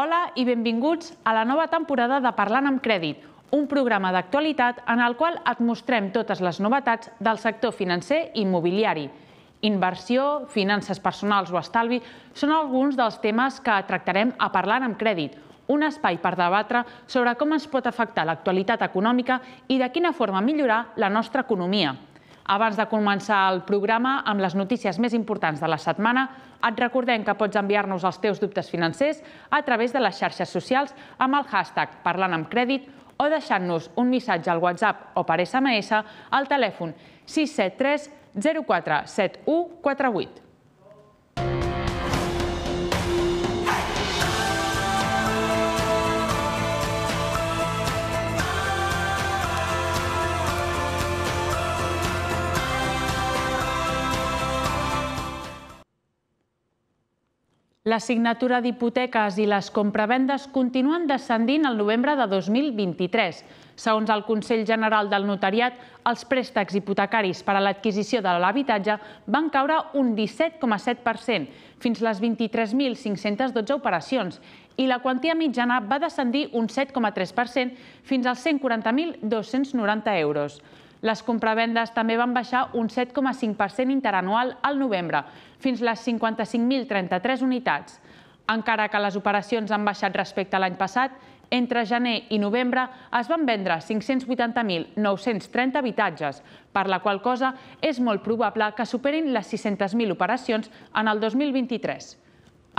Hola i benvinguts a la nova temporada de Parlant amb Crèdit, un programa d'actualitat en el qual et mostrem totes les novetats del sector financer i immobiliari. Inversió, finances personals o estalvi són alguns dels temes que tractarem a Parlant amb Crèdit, un espai per debatre sobre com ens pot afectar l'actualitat econòmica i de quina forma millorar la nostra economia. Abans de començar el programa, amb les notícies més importants de la setmana, et recordem que pots enviar-nos els teus dubtes financers a través de les xarxes socials amb el hashtag Parlant amb Crèdit o deixant-nos un missatge al WhatsApp o per SMS al telèfon 673 047148. La signatura d'hipoteques i les compravendes continuen descendint el novembre de 2023. Segons el Consell General del Notariat, els préstecs hipotecaris per a l'adquisició de l'habitatge van caure un 17,7%, fins les 23.512 operacions, i la quantia mitjana va descendir un 7,3% fins als 140.290 euros. Les compravendes també van baixar un 7,5% interanual al novembre, fins les 55.033 unitats. Encara que les operacions han baixat respecte a l'any passat, entre gener i novembre es van vendre 580.930 habitatges, per la qual cosa és molt probable que superin les 600.000 operacions en el 2023.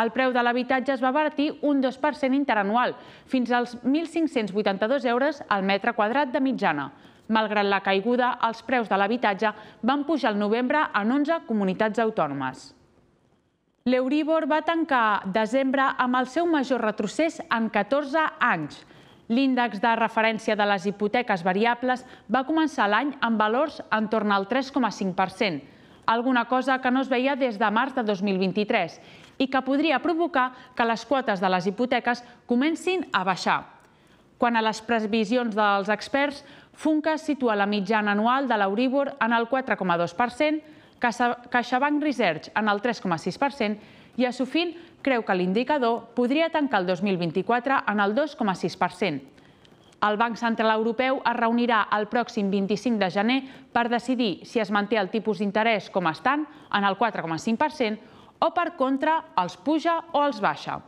El preu de l'habitatge es va abatir un 2% interanual, fins als 1.582 euros al metre quadrat de mitjana. Malgrat la caiguda, els preus de l'habitatge van pujar el novembre en 11 comunitats autònomes. L'Euríbor va tancar desembre amb el seu major retrocés en 14 anys. L'índex de referència de les hipoteques variables va començar l'any amb valors entorn al 3,5%, alguna cosa que no es veia des de març de 2023 i que podria provocar que les quotes de les hipoteques comencin a baixar. Quan a les previsions dels experts, Funca situa la mitjana anual de l'Euríbor en el 4,2%, CaixaBank Research en el 3,6% i a Asufin creu que l'indicador podria tancar el 2024 en el 2,6%. El Banc Central Europeu es reunirà el pròxim 25 de gener per decidir si es manté el tipus d'interès com estan, en el 4,5%, o per contra els puja o els baixa.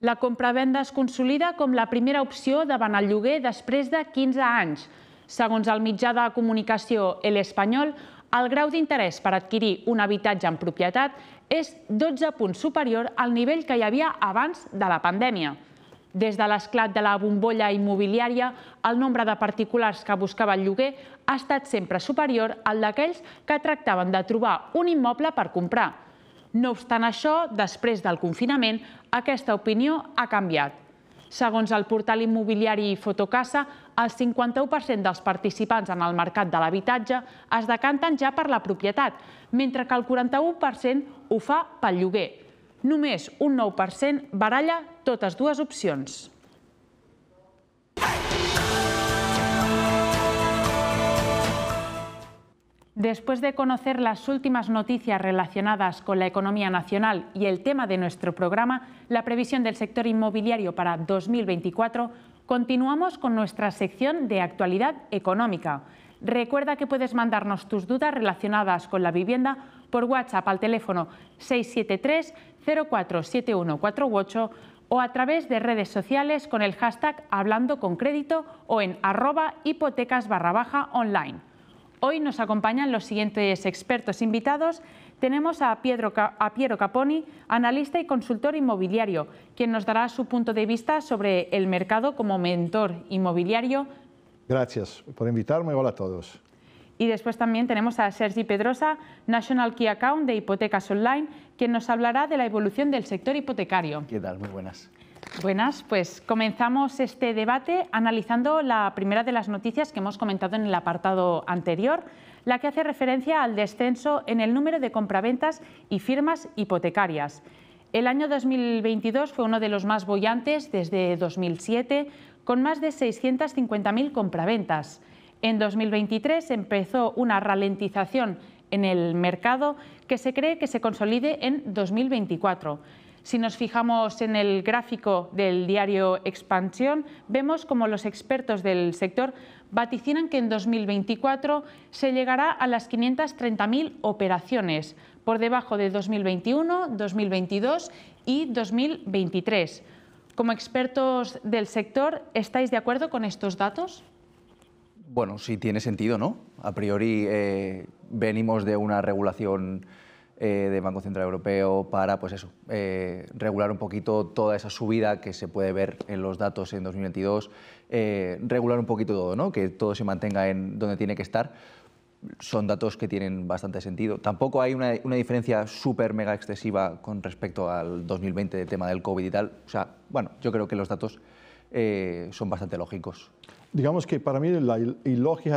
La compravenda es consolida com la primera opció davant el lloguer després de 15 anys. Segons el mitjà de comunicació El Espanyol, el grau d'interès per adquirir un habitatge en propietat és 12 punts superior al nivell que hi havia abans de la pandèmia. Des de l'esclat de la bombolla immobiliària, el nombre de particulars que buscaven lloguer ha estat sempre superior al d'aquells que tractaven de trobar un immoble per comprar. No obstant això, després del confinament, aquesta opinió ha canviat. Segons el portal immobiliari Fotocasa, el 51% dels participants en el mercat de l'habitatge es decanten ja per la propietat, mentre que el 41% ho fa pel lloguer. Només un 9% baralla totes dues opcions. Después de conocer las últimas noticias relacionadas con la economía nacional y el tema de nuestro programa, la previsión del sector inmobiliario para 2024, continuamos con nuestra sección de actualidad económica. Recuerda que puedes mandarnos tus dudas relacionadas con la vivienda por WhatsApp al teléfono 673 047148 o a través de redes sociales con el hashtag Hablando con Crédito o en arroba hipotecas barra baja online. Hoy nos acompañan los siguientes expertos invitados. Tenemos a, Piero Caponi, analista y consultor inmobiliario, quien nos dará su punto de vista sobre el mercado como mentor inmobiliario. Gracias por invitarme. Hola a todos. Y después también tenemos a Sergi Pedrosa, National Key Account de Hipotecas Online, quien nos hablará de la evolución del sector hipotecario. ¿Qué tal? Muy buenas. Buenas, pues comenzamos este debate analizando la primera de las noticias que hemos comentado en el apartado anterior, la que hace referencia al descenso en el número de compraventas y firmas hipotecarias. El año 2022 fue uno de los más bollantes desde 2007, con más de 650.000 compraventas. En 2023 empezó una ralentización en el mercado que se cree que se consolide en 2024. Si nos fijamos en el gráfico del diario Expansión, vemos como los expertos del sector vaticinan que en 2024 se llegará a las 530.000 operaciones, por debajo de 2021, 2022 y 2023. Como expertos del sector, ¿estáis de acuerdo con estos datos? Bueno, sí tiene sentido, ¿no? A priori eh, venimos de una regulación eh, de Banco Central Europeo para pues eso, eh, regular un poquito toda esa subida que se puede ver en los datos en 2022, eh, regular un poquito todo, que todo se mantenga en donde tiene que estar. Son datos que tienen bastante sentido. Tampoco hay una, diferencia súper mega excesiva con respecto al 2020 de tema del COVID y tal. O sea, bueno, yo creo que los datos son bastante lógicos. Digamos que para mí la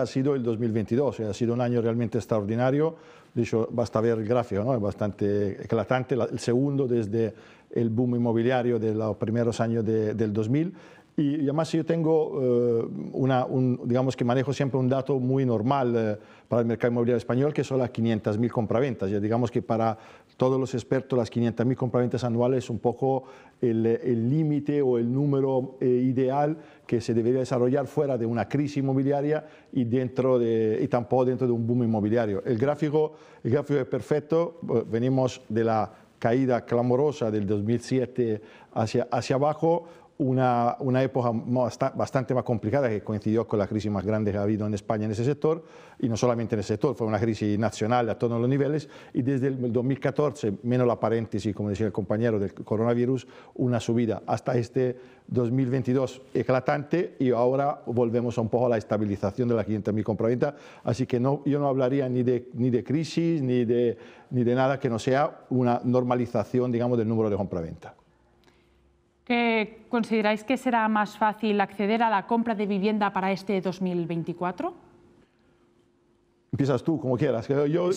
ha sido el 2022, ha sido un año realmente extraordinario dicho, basta ver el gráfico, ¿no? es bastante eclatante, el segundo desde el boom inmobiliario de los primeros años del 2000 y, además yo tengo eh, una, digamos que manejo siempre un dato muy normal eh, para el mercado inmobiliario español, que son las 500.000 compraventas. Ya digamos que para todos los expertos las 500.000 compraventas anuales es un poco el límite o el número eh, ideal que se debería desarrollar fuera de una crisis inmobiliaria y, dentro de, y tampoco dentro de un boom inmobiliario. El gráfico, el gráfico es perfecto, venimos de la caída clamorosa del 2007 hacia, hacia abajo, una, una época bastante más complicada que coincidió con la crisis más grande que ha habido en España en ese sector, y no solamente en ese sector, fue una crisis nacional a todos los niveles, y desde el 2014, menos la paréntesis, como decía el compañero, del coronavirus, una subida hasta este 2022 eclatante y ahora volvemos un poco a la estabilización de la 500.000 mi compraventa, así que no, yo no hablaría ni de, ni de crisis ni de, ni de nada que no sea una normalización, digamos, del número de compraventa. ¿Qué consideráis que será más fácil acceder a la compra de vivienda para este 2024? Empiezas tú, como quieras. Yo,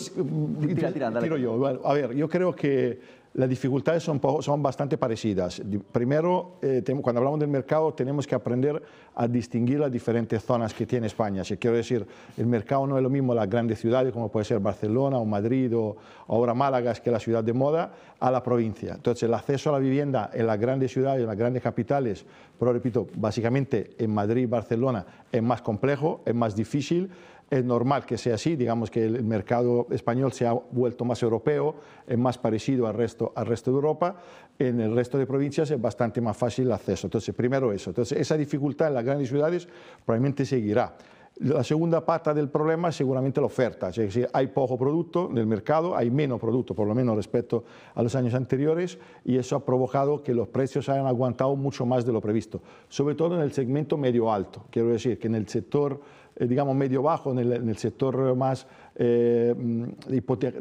tira, a ver, yo creo que las dificultades son, bastante parecidas. Primero, eh, cuando hablamos del mercado, tenemos que aprender a distinguir las diferentes zonas que tiene España. Si quiero decir, el mercado no es lo mismo las grandes ciudades, como puede ser Barcelona o Madrid o ahora Málaga, que es la ciudad de moda, a la provincia. Entonces, el acceso a la vivienda en las grandes ciudades, en las grandes capitales, pero repito, básicamente en Madrid y Barcelona, es más complejo, es más difícil es normal que sea así, digamos que el mercado español se ha vuelto más europeo, es eh, más parecido al resto, al resto de Europa, en el resto de provincias es bastante más fácil el acceso. Entonces, primero eso. Entonces, esa dificultad en las grandes ciudades probablemente seguirá. La segunda pata del problema es seguramente la oferta, es decir, hay poco producto en el mercado, hay menos producto, por lo menos respecto a los años anteriores, y eso ha provocado que los precios hayan aguantado mucho más de lo previsto, sobre todo en el segmento medio-alto. Quiero decir que en el sector eh, digamos, medio bajo, en el, sector más eh, mm, de,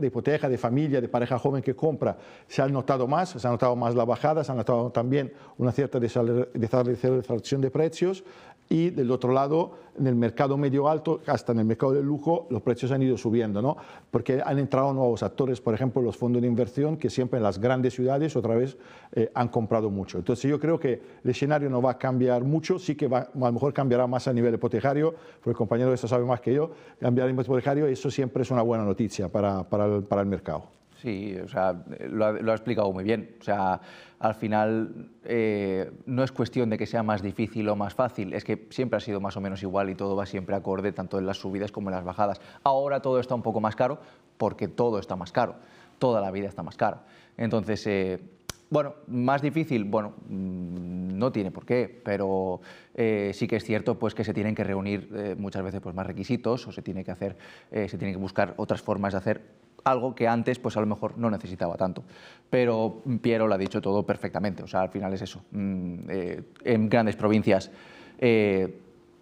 hipoteca, de, familia, de pareja joven que compra, se ha notado más, se ha notado más la bajada, se ha notado también una cierta desaceleración de precios y del otro lado, en el mercado medio alto, hasta en el mercado de lujo, los precios han ido subiendo, ¿no? Porque han entrado nuevos actores, por ejemplo, los fondos de inversión, que siempre en las grandes ciudades otra vez eh, han comprado mucho. Entonces yo creo que el escenario no va a cambiar mucho, sí que va, a lo mejor cambiará más a nivel hipotecario, porque el compañero de esto sabe más que yo, cambiar el hipotecario, eso siempre es una buena noticia para, para el mercado. Sí, o sea, eh, lo ha, explicado muy bien. O sea, al final eh, no es cuestión de que sea más difícil o más fácil, es que siempre ha sido más o menos igual y todo va siempre acorde tanto en las subidas como en las bajadas. Ahora todo está un poco más caro porque todo está más caro, toda la vida está más cara. Entonces, eh, bueno, más difícil, bueno, mm, no tiene por qué, pero sí que es cierto pues, que se tienen que reunir muchas veces pues, más requisitos o se tiene que hacer, se tienen que buscar otras formas de hacer algo que antes pues a lo mejor no necesitaba tanto. Pero Piero lo ha dicho todo perfectamente, o sea, al final es eso. Mm, eh, en grandes provincias, eh,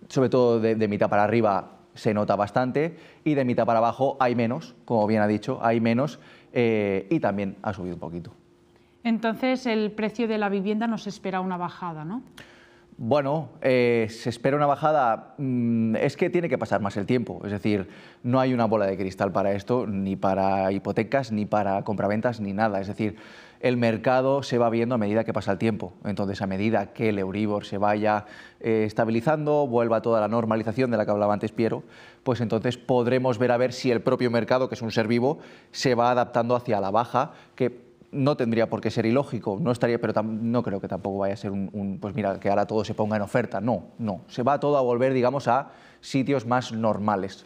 sobre todo de, mitad para arriba, se nota bastante y de mitad para abajo hay menos, como bien ha dicho, hay menos eh, y también ha subido un poquito. Entonces el precio de la vivienda nos espera una bajada, ¿no? Bueno, eh, se espera una bajada. Mm, es que tiene que pasar más el tiempo. Es decir, no hay una bola de cristal para esto, ni para hipotecas, ni para compraventas, ni nada. Es decir, el mercado se va viendo a medida que pasa el tiempo. Entonces, a medida que el Euribor se vaya eh, estabilizando, vuelva toda la normalización de la que hablaba antes Piero, pues entonces podremos ver a ver si el propio mercado, que es un ser vivo, se va adaptando hacia la baja, que no tendría por qué ser ilógico, no estaría, pero no creo que tampoco vaya a ser un, pues mira, que ahora todo se ponga en oferta, no, no, se va todo a volver, digamos, a sitios más normales.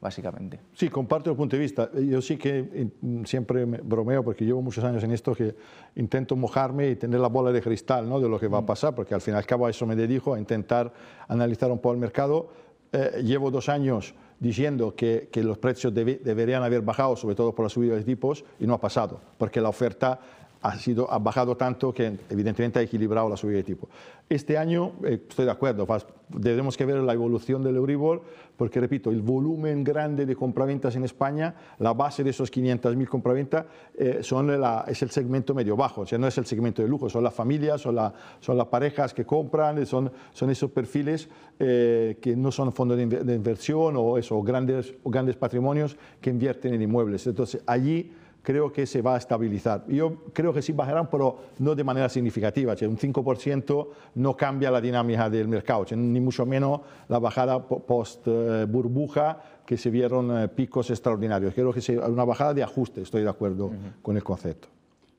Básicamente. Sí, comparto el punto de vista. Yo sí que eh, siempre bromeo porque llevo muchos años en esto que intento mojarme y tener la bola de cristal ¿no? de lo que va a mm. pasar, porque al fin y al cabo a eso me dedico, a intentar analizar un poco el mercado. Eh, llevo dos años diciendo que, los precios deberían haber bajado, sobre todo por la subida de tipos, y no ha pasado, porque la oferta ha, sido, bajado tanto que evidentemente ha equilibrado la subida de tipo. Este año, eh, estoy de acuerdo, debemos que ver la evolución del Euribor, porque repito, el volumen grande de compraventas en España, la base de esos 500.000 compraventas eh, son es el segmento medio-bajo, o sea, no es el segmento de lujo, son las familias, son, son las parejas que compran, son, son esos perfiles eh, que no son fondos de, inversión o eso, grandes, o grandes patrimonios que invierten en inmuebles. Entonces, allí creo que se va a estabilizar. Yo creo que sí bajarán, pero no de manera significativa. un 5% no cambia la dinámica del mercado, ni mucho menos la bajada post-burbuja, eh, que se vieron eh, picos extraordinarios. Creo que es una bajada de ajuste, estoy de acuerdo con el concepto.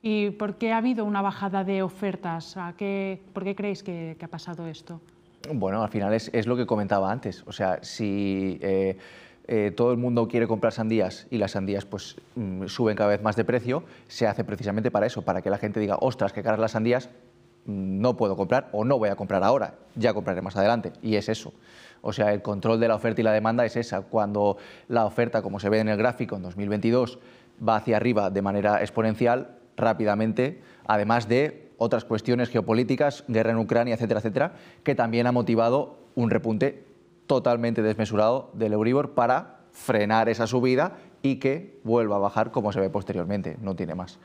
¿Y por qué ha habido una bajada de ofertas? ¿A qué, ¿Por qué creéis que, ha pasado esto? Bueno, al final es, lo que comentaba antes. O sea, si... Eh, eh, todo el mundo quiere comprar sandías y las sandías pues mm, suben cada vez más de precio, se hace precisamente para eso, para que la gente diga, ostras, qué caras las sandías, mm, no puedo comprar o no voy a comprar ahora, ya compraré más adelante. Y es eso. O sea, el control de la oferta y la demanda es esa. Cuando la oferta, como se ve en el gráfico en 2022, va hacia arriba de manera exponencial, rápidamente, además de otras cuestiones geopolíticas, guerra en Ucrania, etcétera, etcétera, que también ha motivado un repunte totalmente desmesurado del Euribor para frenar esa subida y que vuelva a bajar como se ve posteriormente, no tiene más.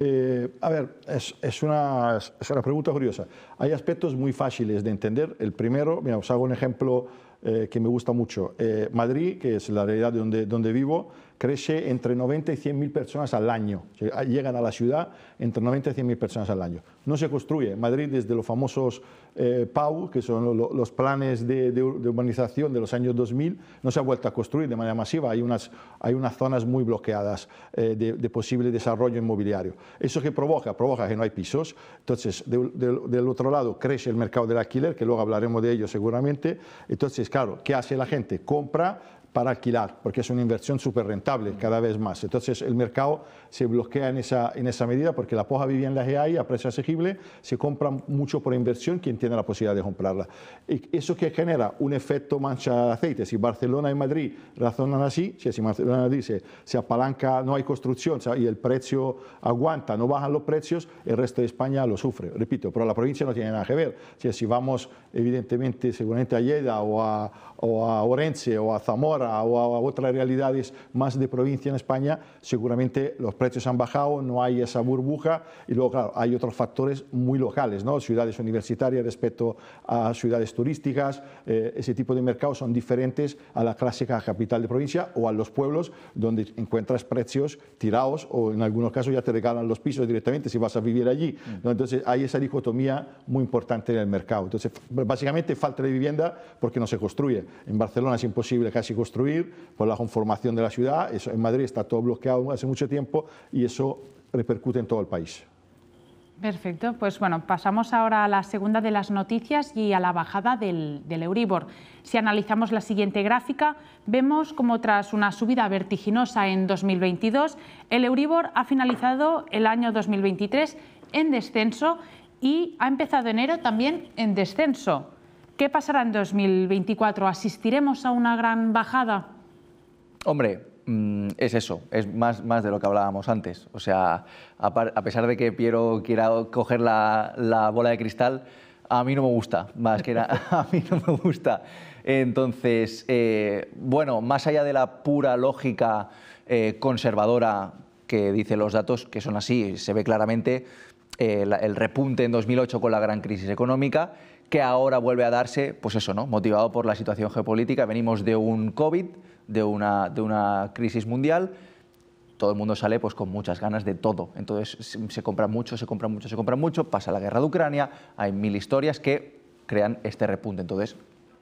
Eh, a ver, es, una, pregunta curiosa. Hay aspectos muy fáciles de entender. El primero, mira, os hago un ejemplo eh, que me gusta mucho. Eh, Madrid, que es la realidad de donde, donde vivo, crece entre 90 y 100 mil personas al año. Llegan a la ciudad entre 90 y 100 mil personas al año. No se construye. Madrid, desde los famosos eh, PAU, que son los planes de, urbanización de los años 2000, no se ha vuelto a construir de manera masiva. Hay unas, hay unas zonas muy bloqueadas eh, de, de, posible desarrollo inmobiliario. ¿Eso que provoca? Provoca que no hay pisos. Entonces, del otro lado, crece el mercado del alquiler, que luego hablaremos de ello seguramente. Entonces, claro, ¿qué hace la gente? Compra para alquilar, porque es una inversión súper rentable cada vez más. Entonces el mercado se bloquea en esa, en esa medida porque la poja vivienda que hay a precio asequible se compra mucho por inversión quien tiene la posibilidad de comprarla. Y eso que genera un efecto mancha de aceite. Si Barcelona y Madrid razonan así, si Barcelona dice se, apalanca, no hay construcción y el precio aguanta, no bajan los precios, el resto de España lo sufre. Repito, pero la provincia no tiene nada que ver. Si vamos, evidentemente, seguramente a Lleida o a o a Orense o a Zamora o a otras realidades más de provincia en España, seguramente los precios han bajado, no hay esa burbuja y luego, claro, hay otros factores muy locales, ¿no? ciudades universitarias respecto a ciudades turísticas, eh, ese tipo de mercados son diferentes a la clásica capital de provincia o a los pueblos donde encuentras precios tirados o en algunos casos ya te regalan los pisos directamente si vas a vivir allí. Mm. Entonces hay esa dicotomía muy importante en el mercado. Entonces básicamente falta de vivienda porque no se construye en Barcelona es imposible casi construir por pues la conformación de la ciudad, en Madrid está todo bloqueado hace mucho tiempo y eso repercute en todo el país. Perfecto, pues bueno, pasamos ahora a la segunda de las noticias y a la bajada del, del, Euribor. Si analizamos la siguiente gráfica, vemos como tras una subida vertiginosa en 2022, el Euribor ha finalizado el año 2023 en descenso y ha empezado enero también en descenso. ¿Qué pasará en 2024? ¿Asistiremos a una gran bajada? Hombre, mm, es eso, es más, más de lo que hablábamos antes. O sea, a, pesar de que Piero quiera coger la, bola de cristal, a mí no me gusta, más que a mí no me gusta. Entonces, eh, bueno, más allá de la pura lógica eh, conservadora que dicen los datos, que son así, se ve claramente eh, el repunte en 2008 con la gran crisis económica que ahora vuelve a darse, pues eso, ¿no? Motivado por la situación geopolítica, venimos de un COVID, de una, de una crisis mundial, todo el mundo sale pues con muchas ganas de todo. Entonces se compra mucho, se compra mucho, se compra mucho, pasa la guerra de Ucrania, hay mil historias que crean este repunte. Entonces,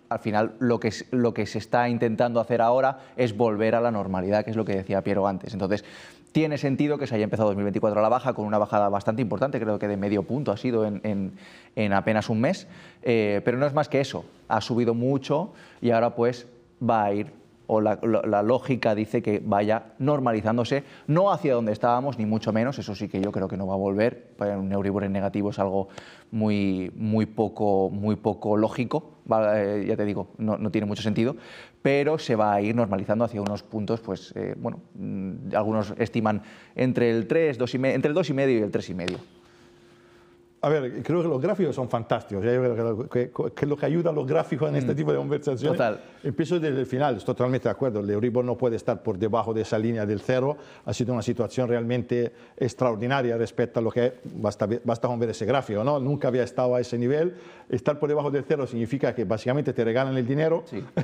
al final lo que, lo que se está intentando hacer ahora es volver a la normalidad, que es lo que decía Piero antes. Entonces, tiene sentido que se haya empezado 2024 a la baja con una bajada bastante importante, creo que de medio punto ha sido en, apenas un mes, eh, pero no es más que eso, ha subido mucho y ahora pues va a ir, o la, lógica dice que vaya normalizándose, no hacia donde estábamos, ni mucho menos, eso sí que yo creo que no va a volver, un Euribor negativo es algo muy, muy, poco, muy poco lógico, eh, ya te digo, no tiene mucho sentido, pero se va a ir normalizando hacia unos puntos, pues, eh, bueno, mm, algunos estiman entre el 3, y entre el 2,5 y el 3,5 a ver, creo que los gráficos son fantásticos. que, es lo que ayuda a los gráficos en este mm. tipo de conversaciones. Total. Empiezo desde el final, estoy totalmente de acuerdo. El Euribor no puede estar por debajo de esa línea del cero. Ha sido una situación realmente extraordinaria respecto a lo que basta, basta con ver ese gráfico. ¿no? Nunca había estado a ese nivel. Estar por debajo del cero significa que básicamente te regalan el dinero. Sí.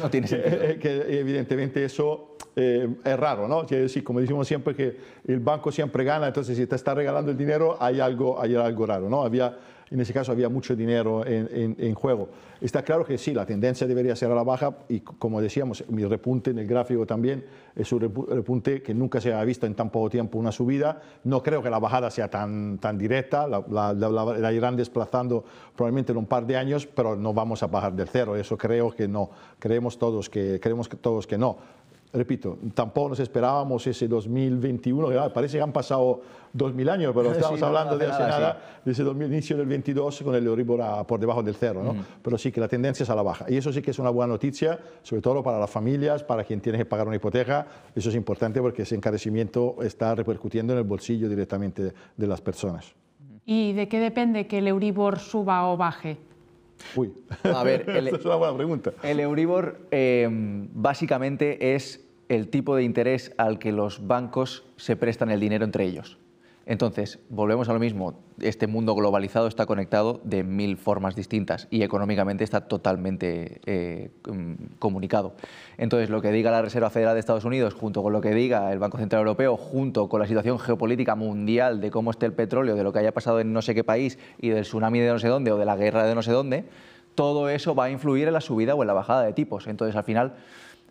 No tiene sentido. Eh, eh, que, evidentemente eso eh, es raro, ¿no? Quiere decir, como decimos siempre, que el banco siempre gana, entonces si te está regalando el dinero hay algo, hay algo raro. ¿no? Había, en ese caso había mucho dinero en, juego. Está claro que sí, la tendencia debería ser a la baja y como decíamos, mi repunte en el gráfico también es un repunte que nunca se ha visto en tan poco tiempo una subida. No creo que la bajada sea tan, tan directa, la, irán desplazando probablemente en un par de años, pero no vamos a bajar del cero, eso creo que no, creemos todos que, creemos todos que no repito, tampoco nos esperábamos ese 2021, ah, parece que han pasado 2.000 años, pero estamos hablando de hace nada, inicio del 22 con el Euribor por debajo del cero, ¿no? pero sí que la tendencia es a la baja. Y eso sí que es una buena noticia, sobre todo para las familias, para quien tiene que pagar una hipoteca, eso es importante porque ese encarecimiento está repercutiendo en el bolsillo directamente de las personas. ¿Y de qué depende que el Euribor suba o baje? Uy, a ver, el, es una buena pregunta. El Euribor em, básicamente es el tipo de interés al que los bancos se prestan el dinero entre ellos. Entonces, volvemos a lo mismo, este mundo globalizado está conectado de mil formas distintas y económicamente está totalmente eh, mm, comunicado. Entonces, lo que diga la Reserva Federal de Estados Unidos, junto con lo que diga el Banco Central Europeo, junto con la situación geopolítica mundial de cómo esté el petróleo, de lo que haya pasado en no sé qué país y del tsunami de no sé dónde o de la guerra de no sé dónde, todo eso va a influir en la subida o en la bajada de tipos. Entonces, al final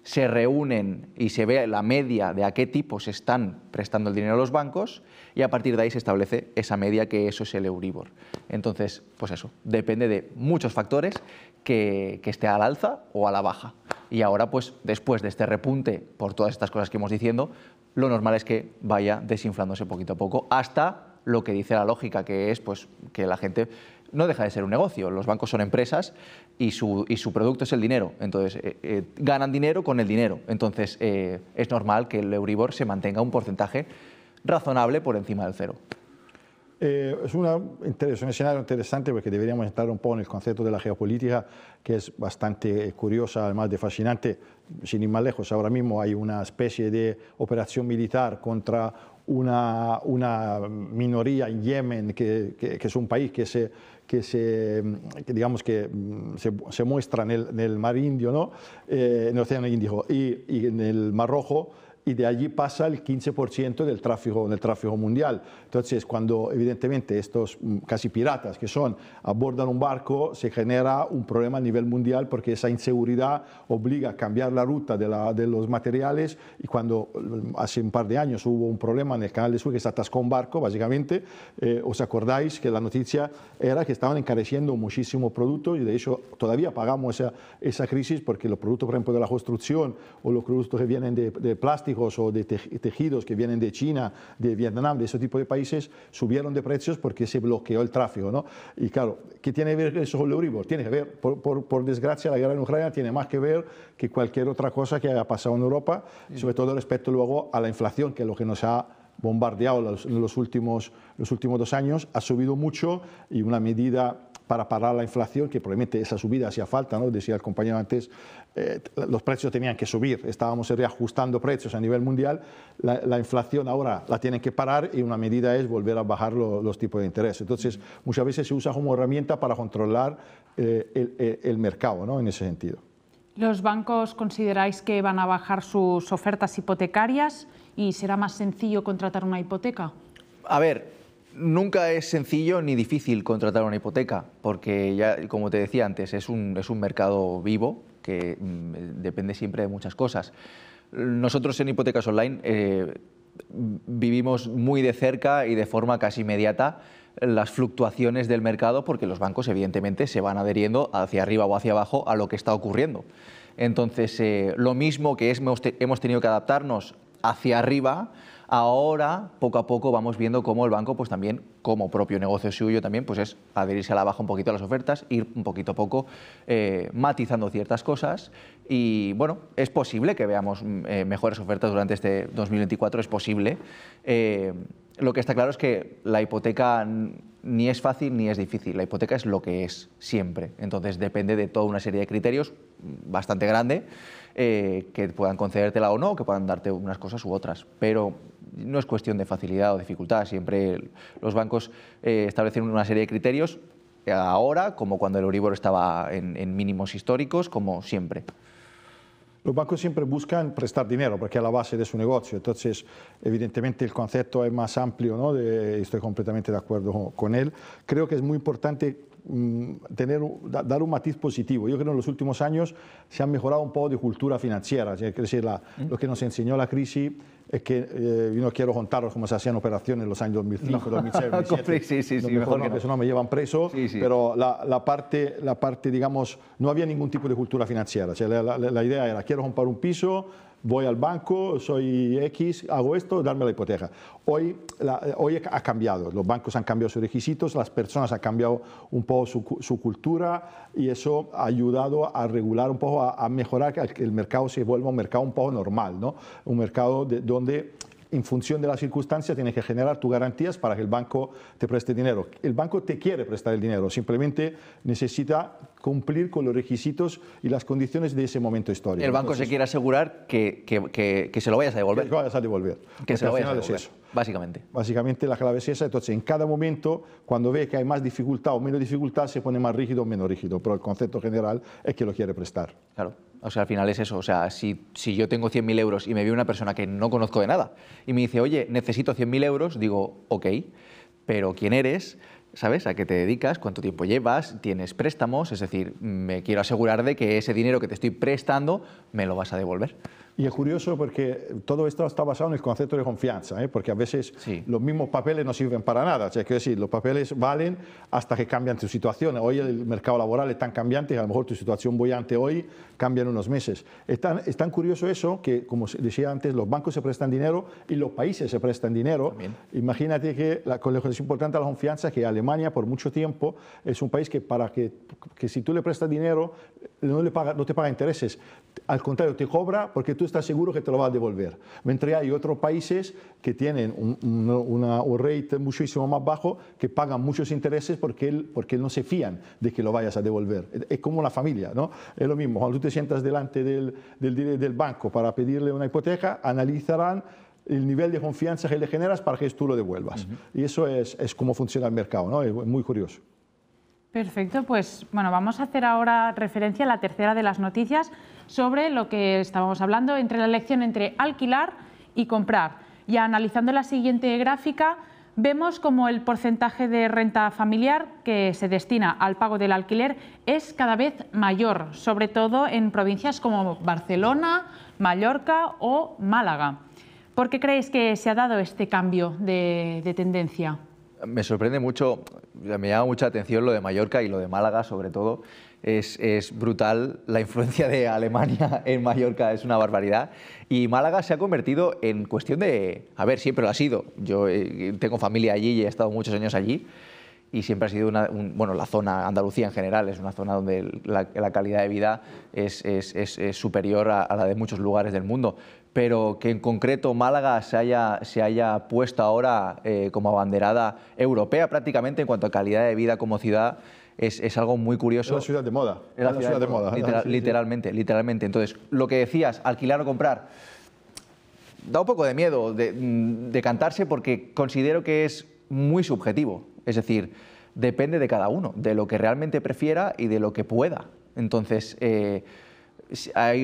se reúnen y se ve la media de a qué tipo se están prestando el dinero los bancos y a partir de ahí se establece esa media que eso es el Euribor. Entonces, pues eso, depende de muchos factores que, esté al alza o a la baja. Y ahora, pues después de este repunte por todas estas cosas que hemos diciendo, lo normal es que vaya desinflándose poquito a poco hasta lo que dice la lógica, que es pues, que la gente no deja de ser un negocio. Los bancos son empresas y su, y su producto es el dinero. Entonces, eh, eh, ganan dinero con el dinero. Entonces, eh, es normal que el Euribor se mantenga un porcentaje razonable por encima del cero. es, una, un escenario interesante porque deberíamos entrar un poco en el concepto de la geopolítica, que es bastante curiosa, además de fascinante. Sin ir más lejos, ahora mismo hay una especie de operación militar contra una, una minoría en Yemen, que, que es un país que se que se, que digamos que mm, se, se muestra en el, mar Indio, ¿no? Eh, en el Océano Índico y, en el Mar Rojo, y de allí pasa el 15% del tráfico, del tráfico mundial. Entonces, cuando evidentemente estos mm, casi piratas que son abordan un barco, se genera un problema a nivel mundial porque esa inseguridad obliga a cambiar la ruta de, los materiales y cuando mm, hace un par de años hubo un problema en el Canal de Suez que se atascó un barco, básicamente, eh, os acordáis que la noticia era que estaban encareciendo muchísimo producto y de hecho todavía pagamos esa, esa crisis porque los productos, por ejemplo, de la construcción o los productos que vienen de, de plásticos o de tejidos que vienen de China, de Vietnam, de ese tipo de países, subieron de precios porque se bloqueó el tráfico. ¿no? Y claro, ¿qué tiene que ver eso con el Euribor? Tiene que ver, por, desgracia, la guerra en Ucrania tiene más que ver que cualquier otra cosa que haya pasado en Europa, sobre todo respecto luego a la inflación, que es lo que nos ha bombardeado los, en los últimos, los últimos dos años, ha subido mucho y una medida para parar la inflación, que probablemente esa subida hacía falta, ¿no? decía el compañero antes, eh, los precios tenían que subir, estábamos reajustando precios a nivel mundial, la, inflación ahora la tienen que parar y una medida es volver a bajar los tipos de interés. Entonces, muchas veces se usa como herramienta para controlar eh, el, el, mercado ¿no? en ese sentido. ¿Los bancos consideráis que van a bajar sus ofertas hipotecarias y será más sencillo contratar una hipoteca? A ver, Nunca es sencillo ni difícil contratar una hipoteca, porque ya, como te decía antes, es un, mercado vivo que mm, depende siempre de muchas cosas. Nosotros en Hipotecas Online eh, vivimos muy de cerca y de forma casi inmediata las fluctuaciones del mercado porque los bancos evidentemente se van adheriendo hacia arriba o hacia abajo a lo que está ocurriendo. Entonces, eh, lo mismo que hemos tenido que adaptarnos hacia arriba, Ahora, poco a poco, vamos viendo cómo el banco, pues también, como propio negocio suyo, también, pues es adherirse a la baja un poquito a las ofertas, ir un poquito a poco eh, matizando ciertas cosas. Y bueno, es posible que veamos mm, eh, mejores ofertas durante este 2024, es posible. Eh, lo que está claro es que la hipoteca ni es fácil ni es difícil. La hipoteca es lo que es siempre. Entonces depende de toda una serie de criterios mm, bastante grande eh, que puedan concedértela o no, que puedan darte unas cosas u otras. Pero no es cuestión de facilidad o dificultad, siempre los bancos eh, establecen una serie de criterios eh, ahora, como cuando el Euribor estaba en, mínimos históricos, como siempre. Los bancos siempre buscan prestar dinero porque es la base de su negocio, entonces evidentemente el concepto es más amplio, ¿no? estoy completamente de acuerdo con él. Creo que es muy importante Mm, tener, dar un matiz positivo. Yo creo que en los últimos años se ha mejorado un poco de cultura financiera, es decir, mm. lo que nos enseñó la crisis es que eh, yo no quiero contaros cómo se hacían operaciones en los años 2005, 2006, 2007. sí, sí, sí, mejor, mejor que Eso no me llevan preso, pero la, parte, la parte, digamos, no había ningún tipo de cultura financiera. la, la, idea era, quiero comprar un piso, voy al banco, soy X, hago esto, darme la hipoteca. Hoy, hoy ha cambiado, los bancos han cambiado sus requisitos, las personas han cambiado un poco su, cultura y eso ha ayudado a regular un poco, a, mejorar que el mercado se vuelva un mercado un poco normal, ¿no? un mercado de, donde en función de las circunstancias tienes que generar tus garantías para que el banco te preste dinero. El banco te quiere prestar el dinero, simplemente necesita cumplir con los requisitos y las condiciones de ese momento histórico. El banco se quiere asegurar que, que, se lo vayas a devolver. Que lo vayas a devolver. Que se lo vayas a devolver. Básicamente. Básicamente la clave es esa. Entonces, en cada momento, cuando ve que hay más dificultad o menos dificultad, se pone más rígido o menos rígido. Pero el concepto general es que lo quiere prestar. Claro. O sea, al final es eso. O sea, si, yo tengo 100.000 euros y me ve una persona que no conozco de nada y me dice, oye, necesito 100.000 euros, digo, ok, pero ¿quién eres? ¿Sabes? ¿A qué te dedicas? ¿Cuánto tiempo llevas? ¿Tienes préstamos? Es decir, me quiero asegurar de que ese dinero que te estoy prestando me lo vas a devolver. Y es curioso porque todo esto está basado en el concepto de confianza, ¿eh? porque a veces los mismos papeles no sirven para nada. O sea, quiero decir, los papeles valen hasta que cambian tu situación. Hoy el mercado laboral es tan cambiante que a lo mejor tu situación bollante hoy cambia en unos meses. Es tan, es tan curioso eso que, como decía antes, los bancos se prestan dinero y los países se prestan dinero. Imagínate que la, es importante la confianza que Alemania por mucho tiempo es un país que para que, si tú le prestas dinero no, le paga, no te paga intereses. Al contrario, te cobra porque tú estás seguro que te lo va a devolver. Mientras hay otros países que tienen un, una, rate muchísimo más bajo, que pagan muchos intereses porque, él, porque no se fían de que lo vayas a devolver. Es como la familia, ¿no? Es lo mismo, cuando tú te sientas delante del, del, banco para pedirle una hipoteca, analizarán el nivel de confianza que le generas para que tú lo devuelvas. Y eso es, es cómo funciona el mercado, ¿no? Es muy curioso. Perfecto, pues bueno, vamos a hacer ahora referencia a la tercera de las noticias sobre lo que estábamos hablando entre la elección entre alquilar y comprar. Y analizando la siguiente gráfica, vemos como el porcentaje de renta familiar que se destina al pago del alquiler es cada vez mayor, sobre todo en provincias como Barcelona, Mallorca o Málaga. ¿Por qué creéis que se ha dado este cambio de tendencia? me sorprende mucho, me llama mucha atención lo de Mallorca y lo de Málaga sobre todo. Es, brutal la influencia de Alemania en Mallorca, es una barbaridad. Y Málaga se ha convertido en cuestión de, a ver, siempre lo ha sido. Yo eh, tengo familia allí y he estado muchos años allí y siempre ha sido una, bueno, la zona, Andalucía en general, es una zona donde la, calidad de vida es, superior a, la de muchos lugares del mundo pero que en concreto Málaga se haya, se haya puesto ahora eh, como abanderada europea prácticamente en cuanto a calidad de vida como ciudad. Es, algo muy curioso. Es la ciudad de moda. Es la, ciudad, de, moda. Literalmente, literalmente. Entonces, lo que decías, alquilar o comprar, da un poco de miedo mm, de cantarse porque considero que es muy subjetivo. Es decir, depende de cada uno, de lo que realmente prefiera y de lo que pueda. Entonces, eh,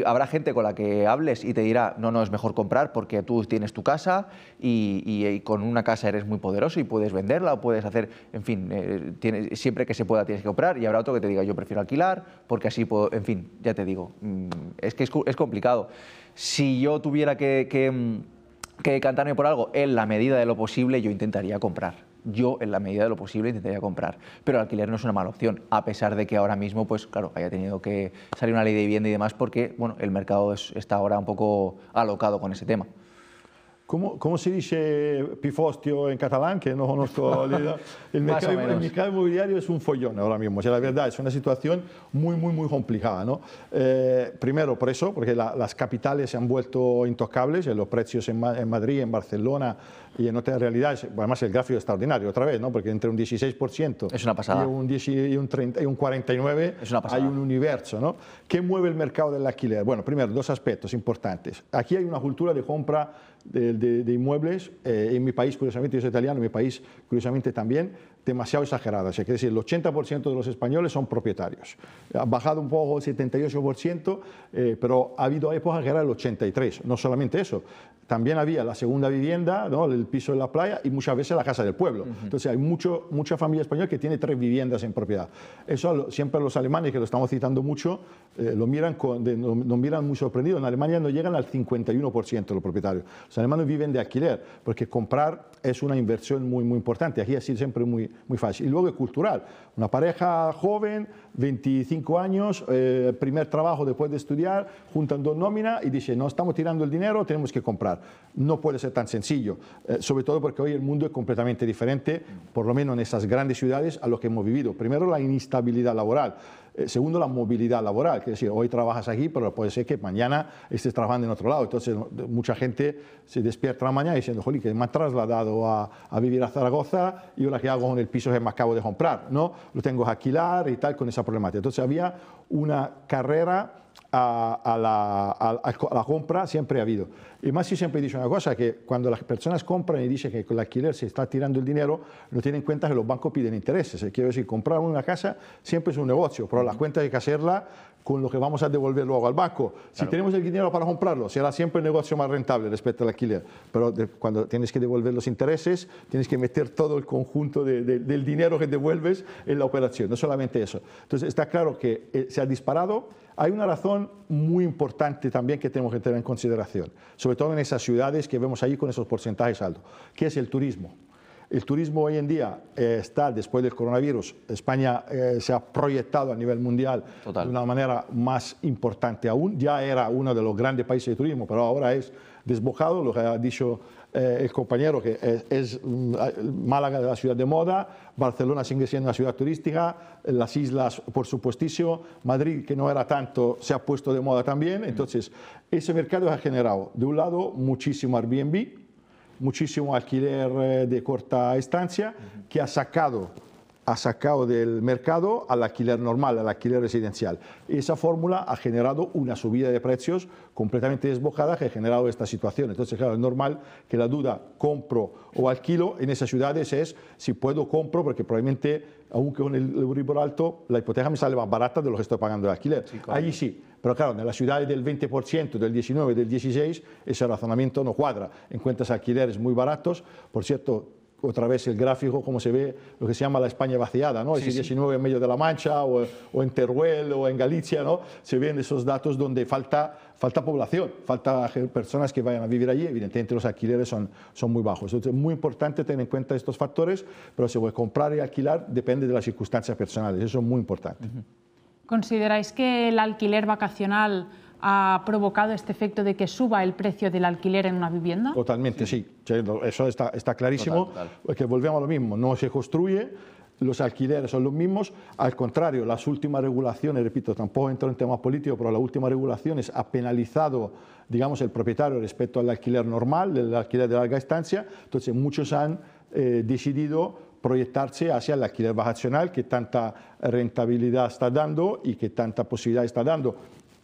habrá gente con la que hables y te dirá, no, no, es mejor comprar porque tú tienes tu casa y, con una casa eres muy poderoso y puedes venderla o puedes hacer, en fin, eh, siempre que se pueda tienes que comprar y habrá otro que te diga, yo prefiero alquilar porque así puedo, en fin, ya te digo, mm, es que complicado. Si yo tuviera que, que mm, cantarme por algo, en la medida de lo posible yo intentaría comprar yo en la medida de lo posible intentaría comprar. Pero alquiler no es una mala opción, a pesar de que ahora mismo, pues claro, haya tenido que salir una ley de vivienda y demás, porque bueno, el mercado está ahora un poco alocado con ese tema. ¿Cómo, se dice pifostio en catalán? Que no conozco. El mercado, inmobiliario es un follón ahora mismo. sea, la verdad, es una situación muy, muy, muy complicada. Eh, primero, por eso, porque las capitales se han vuelto intocables, los precios en Madrid, en Barcelona, y en otra realidad, además el gráfico es extraordinario otra vez, ¿no? porque entre un 16% es una pasada. y un, y un, 30, y un 49% hay un universo. ¿no? ¿Qué mueve el mercado del alquiler? Bueno, primero, dos aspectos importantes. Aquí hay una cultura de compra de, inmuebles, eh, en mi país, curiosamente, yo soy italiano, en mi país, curiosamente también, demasiado exagerada. O decir, el 80% de los españoles son propietarios. Ha bajado un poco el 78%, eh, pero ha habido épocas que era el 83%. No solamente eso, también había la segunda vivienda, el piso de la playa y muchas veces la casa del pueblo. Entonces hay mucho, mucha familia española que tiene tres viviendas en propiedad. Eso siempre los alemanes, que lo estamos citando mucho, eh, lo miran con, no, miran muy sorprendidos. En Alemania no llegan al 51% los propietarios. Los alemanes viven de alquiler, porque comprar es una inversión muy, muy importante. Aquí ha sido siempre muy, muy, fácil. Y luego es cultural. Una pareja joven, 25 años, eh, primer trabajo después de estudiar, juntan dos nóminas y dice, no estamos tirando el dinero, tenemos que comprar. No puede ser tan sencillo, eh, sobre todo porque hoy el mundo es completamente diferente, por lo menos en esas grandes ciudades, a lo que hemos vivido. Primero, la inestabilidad laboral. Eh, segundo, la movilidad laboral, que es decir, hoy trabajas aquí, pero puede ser que mañana estés trabajando en otro lado. Entonces, mucha gente se despierta la mañana diciendo, jolí que me han trasladado a, vivir a Zaragoza y ahora que hago con el piso que me acabo de comprar, ¿no? Lo tengo que alquilar y tal, con esa problemática. Entonces, había una carrera a, la, compra siempre ha habido. Y más si siempre dice una cosa, que cuando las personas compran y dicen que con el alquiler se está tirando el dinero, no tienen en cuenta que los bancos piden intereses. Eh, quiero decir, comprar una casa siempre es un negocio, pero la cuenta hay que hacerla con lo que vamos a devolver luego al banco. Si tenemos el dinero para comprarlo, será siempre el negocio más rentable respecto al alquiler. Pero cuando tienes que devolver los intereses, tienes que meter todo el conjunto del dinero que devuelves en la operación, no solamente eso. Entonces está claro que eh, se ha disparado. Hay una razón muy importante también que tenemos que tener en consideración, sobre todo en esas ciudades que vemos ahí con esos porcentajes altos, que es el turismo. El turismo hoy en día eh, está, después del coronavirus, España eh, se ha proyectado a nivel mundial de una manera más importante aún. Ya era uno de los grandes países de turismo, pero ahora es desbocado, lo que ha dicho eh, el compañero, que es, mm, Málaga de la ciudad de moda, Barcelona sigue siendo la ciudad turística, las islas, por supuestísimo, Madrid, que no era tanto, se ha puesto de moda también. Entonces, ese mercado ha generado, de un lado, muchísimo Airbnb, muchísimo alquiler eh, de corta estancia que ha sacado ha sacado del mercado al alquiler normal, al alquiler residencial. Esa fórmula ha generado una subida de precios completamente desbocada que ha generado esta situación. Entonces, claro, es normal que la duda compro o alquilo en esas ciudades es si puedo compro, porque probablemente, aunque con el Euribor alto, la hipoteca me sale más barata de lo que estoy pagando el alquiler. Sí, Allí sí, pero claro, en las ciudades del 20%, del 19, del 16, ese razonamiento no cuadra. En cuentas alquileres muy baratos, por cierto, otra vez el gráfico, como se ve lo que se llama la España vaciada, ¿no? 19 en medio de la Mancha, o, en Teruel, o en Galicia, ¿no? Se ven esos datos donde falta, falta población, falta personas que vayan a vivir allí, evidentemente los alquileres son, son muy bajos. Entonces es muy importante tener en cuenta estos factores, pero voy a comprar y alquilar depende de las circunstancias personales, eso es muy importante. ¿Consideráis que el alquiler vacacional ha provocado este efecto de que suba el precio del alquiler en una vivienda? Totalmente, sí. Eso está, está clarísimo. Que volvemos a lo mismo. No se construye, los alquileres son los mismos. Al contrario, las últimas regulaciones, repito, tampoco entro en temas políticos, pero las últimas regulaciones ha penalizado, digamos, el propietario respecto al alquiler normal, el alquiler de larga estancia. Entonces, muchos han eh, decidido proyectarse hacia el alquiler vacacional que tanta rentabilidad está dando y que tanta posibilidad está dando.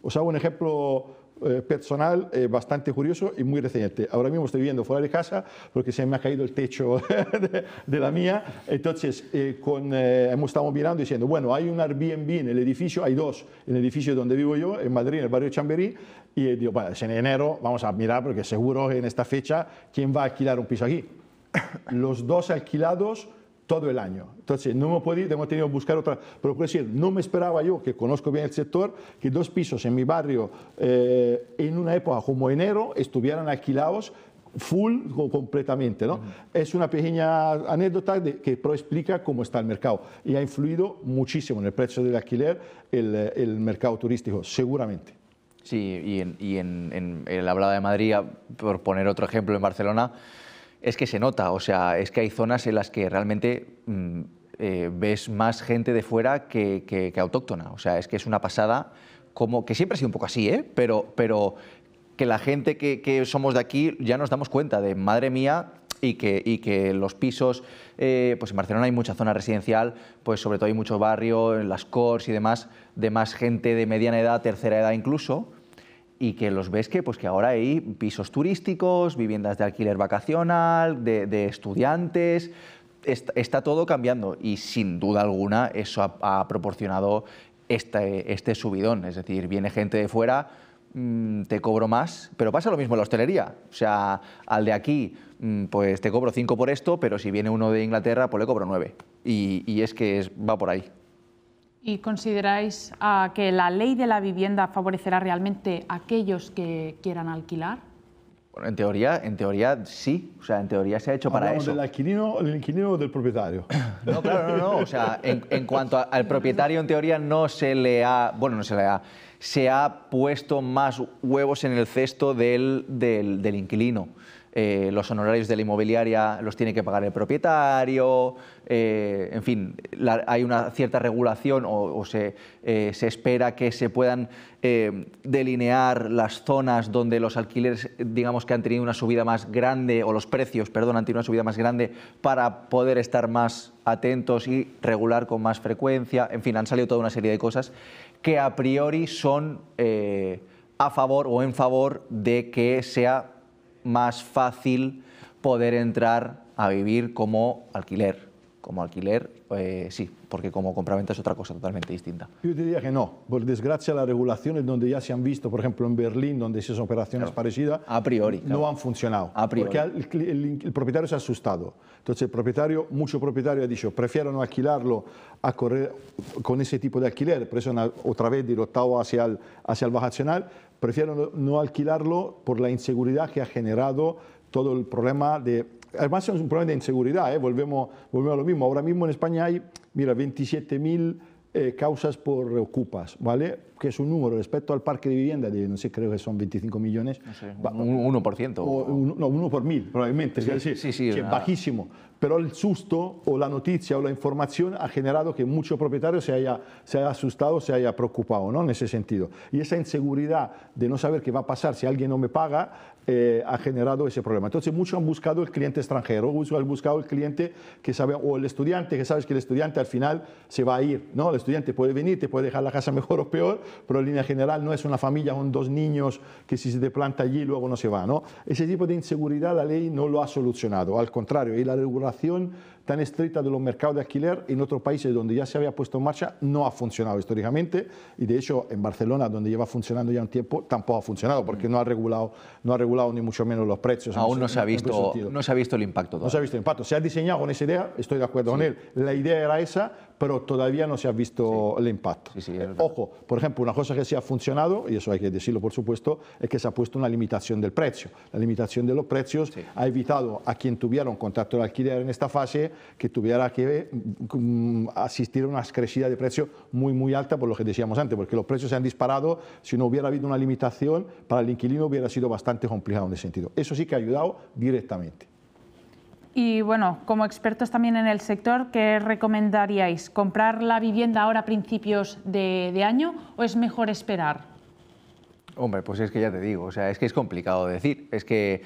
Os hago un ejemplo eh, personal eh, bastante curioso y muy reciente. Ahora mismo estoy viviendo fuera de casa porque se me ha caído el techo de, la mía. Entonces, eh, con, hemos estado mirando diciendo, bueno, hay un Airbnb en el edificio, hay dos, en el edificio donde vivo yo, en Madrid, en el barrio Chamberí, y digo, bueno, en enero, vamos a mirar porque seguro en esta fecha, ¿quién va a alquilar un piso aquí? Los dos alquilados todo el año. Entonces, no hemos, podido, hemos tenido que buscar otra. Pero puedo decir, no me esperaba yo, que conozco bien el sector, que dos pisos en mi barrio, eh, en una época como enero, estuvieran alquilados full o completamente. ¿no? Es una pequeña anécdota que pro explica cómo está el mercado y ha influido muchísimo en el precio del alquiler el, mercado turístico, seguramente. Sí, y en, el en, la de Madrid, por poner otro ejemplo, en Barcelona, es que se nota, o sea, es que hay zonas en las que realmente mm, eh, ves más gente de fuera que, autóctona, o sea, es que es una pasada, como que siempre ha sido un poco así, ¿eh? pero, pero que la gente que, somos de aquí ya nos damos cuenta de, madre mía, y que, y que, los pisos, eh, pues en Barcelona hay mucha zona residencial, pues sobre todo hay mucho barrio, en las cores y demás, de más gente de mediana edad, tercera edad incluso, y que los ves que, pues que ahora hay pisos turísticos, viviendas de alquiler vacacional, de, estudiantes, está, todo cambiando y sin duda alguna eso ha, proporcionado este, este subidón, es decir, viene gente de fuera, mm, te cobro más, pero pasa lo mismo en la hostelería. O sea, al de aquí, mm, pues te cobro cinco por esto, pero si viene uno de Inglaterra, pues le cobro nueve Y, es que va por ahí. ¿Y consideráis ah, que la ley de la vivienda favorecerá realmente a aquellos que quieran alquilar? Bueno, en teoría, en teoría sí, o sea, en teoría se ha hecho para eso. ¿Del inquilino, el inquilino o del propietario? No, claro, no, no, o sea, en, cuanto al propietario, en teoría no se le ha, bueno, no se le ha, se ha puesto más huevos en el cesto del, del inquilino. Eh, los honorarios de la inmobiliaria los tiene que pagar el propietario, eh, en fin, hay una cierta regulación o, se, eh, se, espera que se puedan delinear las zonas donde los alquileres, digamos que han tenido una subida más grande, o los precios, perdón, han tenido una subida más grande para poder estar más atentos y regular con más frecuencia, en fin, han salido toda una serie de cosas que a priori son a favor o en favor de que sea más fácil poder entrar a vivir como alquiler. Como alquiler, eh, sí, porque como compraventa es otra cosa totalmente distinta. Yo diría que no. Por desgracia, las regulaciones donde ya se han visto, por ejemplo, en Berlín, donde se operaciones parecidas, a priori, no han funcionado. Porque el, propietario se ha asustado. Entonces, el propietario, mucho propietario ha dicho, prefiero no alquilarlo a correr con ese tipo de alquiler. Por eso, otra vez, dirotado hacia el, hacia el vacacional, prefiero no alquilarlo por la inseguridad que ha generado todo el problema de además es un problema de inseguridad, ¿eh? volvemos, volvemos a lo mismo. Ahora mismo en España hay, mira, 27.000 eh, causas por ocupas, ¿vale? Que es un número respecto al parque de vivienda de, no sé, creo que son 25 millones. un 1%. O, no, uno por mil, probablemente. Sí, es sí, sí, que es bajísimo. Pero el susto o la noticia o la información ha generado que muchos propietarios se haya, se haya asustado, se haya preocupado, ¿no? En ese sentido. Y esa inseguridad de no saber qué va a pasar si alguien no me paga eh, ha generado ese problema. Entonces, muchos han buscado el cliente extranjero, muchos han buscado el cliente que sabe, o el estudiante, que sabes que el estudiante al final se va a ir, ¿no? El estudiante puede venir, te puede dejar la casa mejor o peor, pero en línea general no es una familia con dos niños que si se te planta allí luego no se va, ¿no? Ese tipo de inseguridad la ley no lo ha solucionado, al contrario, y la regulación tan estricta de los mercados de alquiler en otros países donde ya se había puesto en marcha no ha funcionado históricamente y de hecho en Barcelona donde lleva funcionando ya un tiempo tampoco ha funcionado porque mm. no ha regulado no ha regulado ni mucho menos los precios aún no se, ha visto no se ha visto el impacto no se ha visto el impacto se ha diseñado con esa idea estoy de acuerdo con él la idea era esa pero todavía no se ha visto el impacto. Ojo, por ejemplo, una cosa que sí ha funcionado, y eso hay que decirlo por supuesto, es que se ha puesto una limitación del precio. La limitación de los precios ha evitado a quien tuviera un contrato de alquiler en esta fase que tuviera que mm, asistir a una crecida de precio muy, muy alta, por lo que decíamos antes, porque los precios se han disparado. Si no hubiera habido una limitación, para el inquilino hubiera sido bastante complicado en ese sentido. Eso sí que ha ayudado directamente. Y bueno, como expertos también en el sector, ¿qué recomendaríais? ¿Comprar la vivienda ahora a principios de, año o es mejor esperar? Hombre, pues es que ya te digo, o sea, es que es complicado decir, es que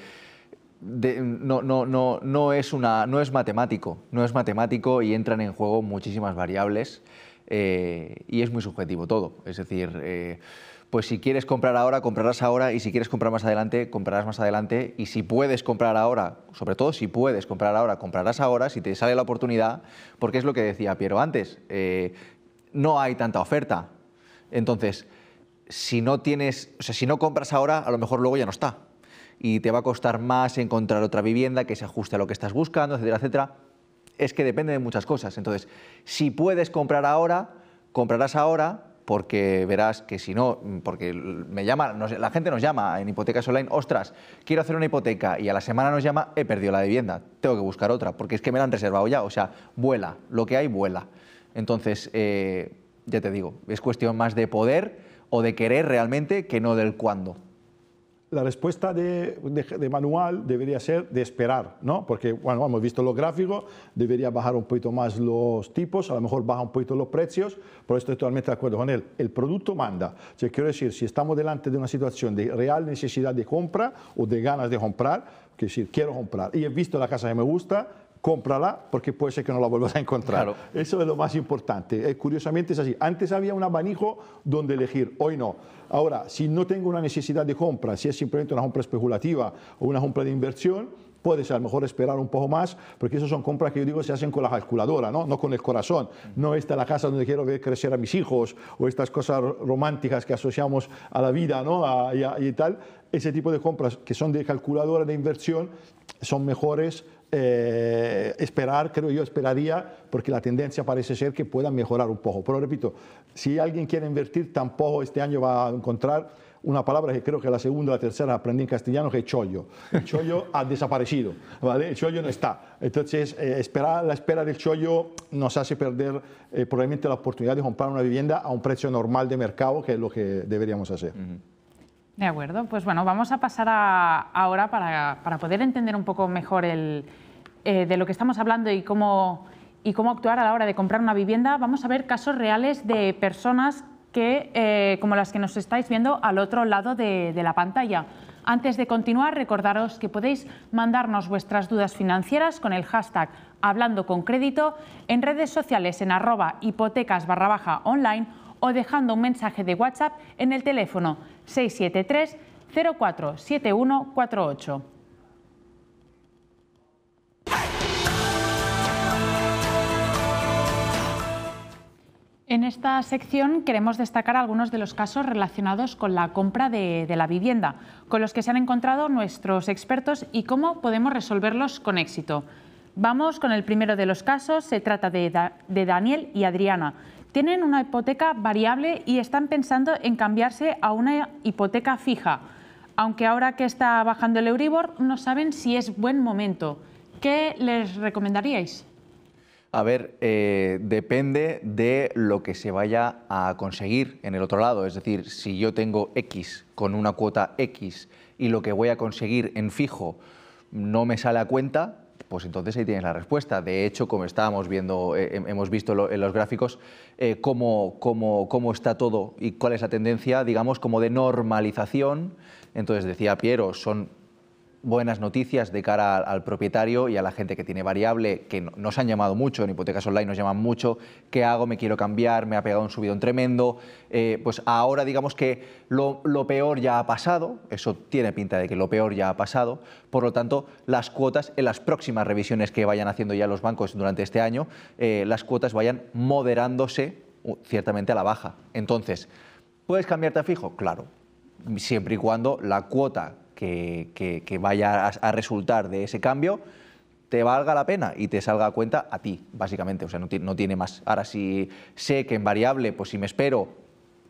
no, no, no, no, es una, no es matemático, no es matemático y entran en juego muchísimas variables eh, y es muy subjetivo todo. Es decir, eh, pues si quieres comprar ahora, comprarás ahora y si quieres comprar más adelante, comprarás más adelante y si puedes comprar ahora, sobre todo si puedes comprar ahora, comprarás ahora si te sale la oportunidad, porque es lo que decía Piero antes, eh, no hay tanta oferta. Entonces, si no tienes, o sea, si no compras ahora, a lo mejor luego ya no está y te va a costar más encontrar otra vivienda que se ajuste a lo que estás buscando, etcétera, etcétera. Es que depende de muchas cosas. Entonces, si puedes comprar ahora, comprarás ahora porque verás que si no, porque me llama, la gente nos llama en hipotecas online, ostras, quiero hacer una hipoteca y a la semana nos llama, he perdido la vivienda, tengo que buscar otra, porque es que me la han reservado ya, o sea, vuela, lo que hay vuela. Entonces, eh, ya te digo, es cuestión más de poder o de querer realmente que no del cuándo la respuesta de, manual debería ser de esperar, ¿no? Porque, bueno, hemos visto los gráficos, debería bajar un poquito más los tipos, a lo mejor baja un poquito los precios, pero estoy totalmente de acuerdo con él. El producto manda. O sea, quiero decir, si estamos delante de una situación de real necesidad de compra o de ganas de comprar, que decir, quiero comprar. Y he visto la casa que me gusta, cómprala porque puede ser que no la vuelvas a encontrar. Eso es lo más importante. Eh, curiosamente es así. Antes había un abanico donde elegir, hoy no. Ahora, si no tengo una necesidad de compra, si es simplemente una compra especulativa o una compra de inversión, puedes a lo mejor esperar un poco más, porque esas son compras que yo digo se hacen con la calculadora, ¿no? con el corazón. No está la casa donde quiero ver crecer a mis hijos o estas cosas románticas que asociamos a la vida ¿no? y, y, tal. Ese tipo de compras que son de calculadora de inversión son mejores eh, esperar, creo yo, esperaría, porque la tendencia parece ser que pueda mejorar un poco. Pero repito, si alguien quiere invertir, tampoco este año va a encontrar una palabra que creo que la segunda o la tercera aprendí en castellano, que es chollo. El chollo ha desaparecido, ¿vale? El chollo no está. Entonces, eh, esperar, la espera del chollo nos hace perder eh, probablemente la oportunidad de comprar una vivienda a un precio normal de mercado, que es lo que deberíamos hacer. De acuerdo, pues bueno, vamos a pasar ahora para, poder entender un poco mejor el, eh, de lo que estamos hablando y cómo, y cómo actuar a la hora de comprar una vivienda. Vamos a ver casos reales de personas que, eh, como las que nos estáis viendo al otro lado de, de la pantalla. Antes de continuar, recordaros que podéis mandarnos vuestras dudas financieras con el hashtag hablando con crédito en redes sociales en arroba hipotecas barra baja online o dejando un mensaje de WhatsApp en el teléfono 673 047148. En esta sección queremos destacar algunos de los casos relacionados con la compra de, la vivienda, con los que se han encontrado nuestros expertos y cómo podemos resolverlos con éxito. Vamos con el primero de los casos, se trata de Daniel y Adriana, tienen una hipoteca variable y están pensando en cambiarse a una hipoteca fija, aunque ahora que está bajando el Euribor no saben si es buen momento. ¿Qué les recomendaríais? A ver, eh, depende de lo que se vaya a conseguir en el otro lado. Es decir, si yo tengo X con una cuota X y lo que voy a conseguir en fijo no me sale a cuenta, pues entonces ahí tienes la respuesta. De hecho, como estábamos viendo, eh, hemos visto en los gráficos eh, cómo, cómo, está todo y cuál es la tendencia, digamos, como de normalización. Entonces decía Piero, son buenas noticias de cara al, propietario y a la gente que tiene variable, que nos han llamado mucho, en hipotecas online nos llaman mucho, ¿qué hago? Me quiero cambiar, me ha pegado un subidón tremendo. Eh, pues ahora digamos que lo, peor ya ha pasado, eso tiene pinta de que lo peor ya ha pasado, por lo tanto las cuotas en las próximas revisiones que vayan haciendo ya los bancos durante este año, eh, las cuotas vayan moderándose ciertamente a la baja. Entonces, ¿puedes cambiarte a fijo? Claro, siempre y cuando la cuota que, vaya a, resultar de ese cambio te valga la pena y te salga a cuenta a ti, básicamente. O sea, no, tiene más. Ahora, si sé que en variable, pues si me espero,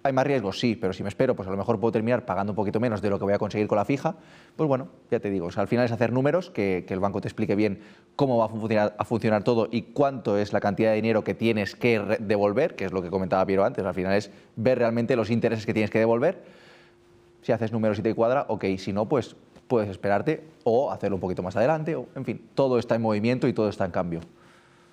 hay más riesgos, sí, pero si me espero, pues a lo mejor puedo terminar pagando un poquito menos de lo que voy a conseguir con la fija. Pues bueno, ya te digo, al final es hacer números, que, el banco te explique bien cómo va a funcionar, a funcionar todo y cuánto es la cantidad de dinero que tienes que devolver, que es lo que comentaba Piero antes, al final es ver realmente los intereses que tienes que devolver si haces números y te cuadra, ok, si no, pues puedes esperarte o hacerlo un poquito más adelante, o, en fin, todo está en movimiento y todo está en cambio.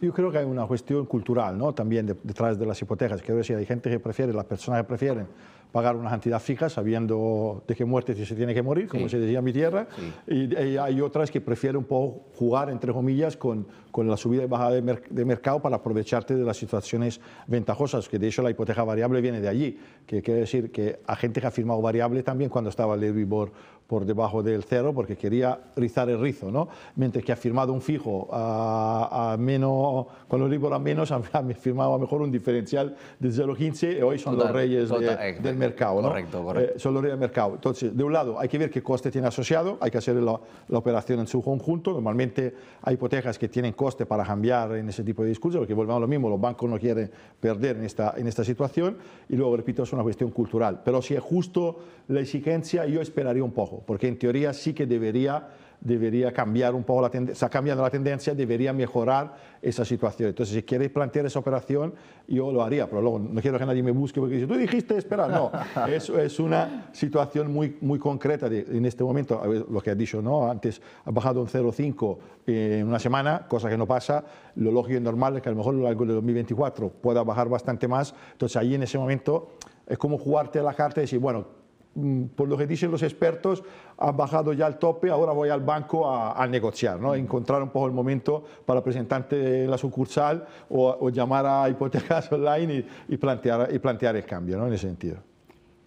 Yo creo que hay una cuestión cultural ¿no? también detrás de las hipotecas. Quiero decir, hay gente que prefiere, las personas que prefieren pagar unas cantidad fijas sabiendo de qué muerte se tiene que morir, como se decía en mi tierra, y, eh, hay otras que prefieren un poco jugar, entre comillas, con, con la subida y bajada de, de, mercado para aprovecharte de las situaciones ventajosas, que de hecho la hipoteca variable viene de allí, que quiere decir que a gente que ha firmado variable también cuando estaba el Euribor por debajo del cero porque quería rizar el rizo, ¿no? Mientras que ha firmado un fijo a, menos, con el Euribor a menos, ha firmado a mejor un diferencial de 0,15 y hoy son los reyes de, mercado, ¿no? Correcto, correcto. Eh, son mercado. Entonces, de un lado, hay que ver qué coste tiene asociado, hay que hacer la, operación en su conjunto. Normalmente hay hipotecas que tienen coste para cambiar en ese tipo de discurso, porque volvemos a lo mismo, los bancos no quieren perder en esta, en esta situación. Y luego, repito, es una cuestión cultural. Pero si es justo la exigencia, yo esperaría un poco, porque en teoría sí que debería debería cambiar un poco la tendencia, está cambiando la tendencia, debería mejorar esa situación. Entonces, si quieres plantear esa operación, yo lo haría, pero luego no quiero que nadie me busque porque dice, tú dijiste espera No, eso es una situación muy, muy concreta en este momento, lo que has dicho, ¿no? Antes ha bajado un 0,5 en una semana, cosa que no pasa. Lo lógico y normal es que a lo mejor a lo largo de 2024 pueda bajar bastante más. Entonces, ahí en ese momento es como jugarte la carta y decir, bueno, Mm, por lo que dicen los expertos, han bajado ya el tope, ahora voy al banco a, negociar, ¿no? encontrar un poco el momento para presentar la sucursal o, llamar a hipotecas online y, plantear, el cambio ¿no? en ese sentido.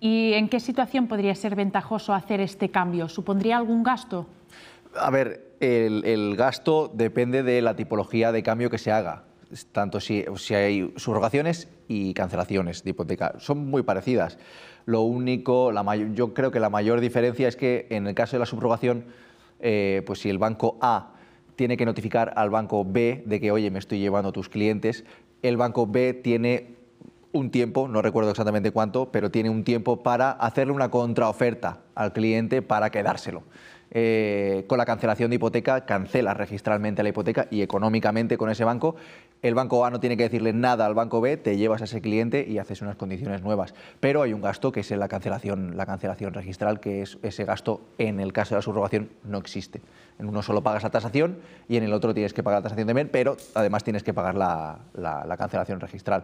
¿Y en qué situación podría ser ventajoso hacer este cambio? ¿Supondría algún gasto? A ver, el gasto depende de la tipología de cambio que se haga tanto si, si hay subrogaciones y cancelaciones de hipoteca. Son muy parecidas. Lo único, la mayor, yo creo que la mayor diferencia es que en el caso de la subrogación, eh, pues si el banco A tiene que notificar al banco B de que, oye, me estoy llevando a tus clientes, el banco B tiene un tiempo, no recuerdo exactamente cuánto, pero tiene un tiempo para hacerle una contraoferta al cliente para quedárselo. Eh, con la cancelación de hipoteca, cancela registralmente la hipoteca y económicamente con ese banco el banco A no tiene que decirle nada al banco B, te llevas a ese cliente y haces unas condiciones nuevas. Pero hay un gasto que es la cancelación, la cancelación registral, que es ese gasto en el caso de la subrogación no existe. En uno solo pagas la tasación y en el otro tienes que pagar la tasación también, pero además tienes que pagar la, cancelación registral.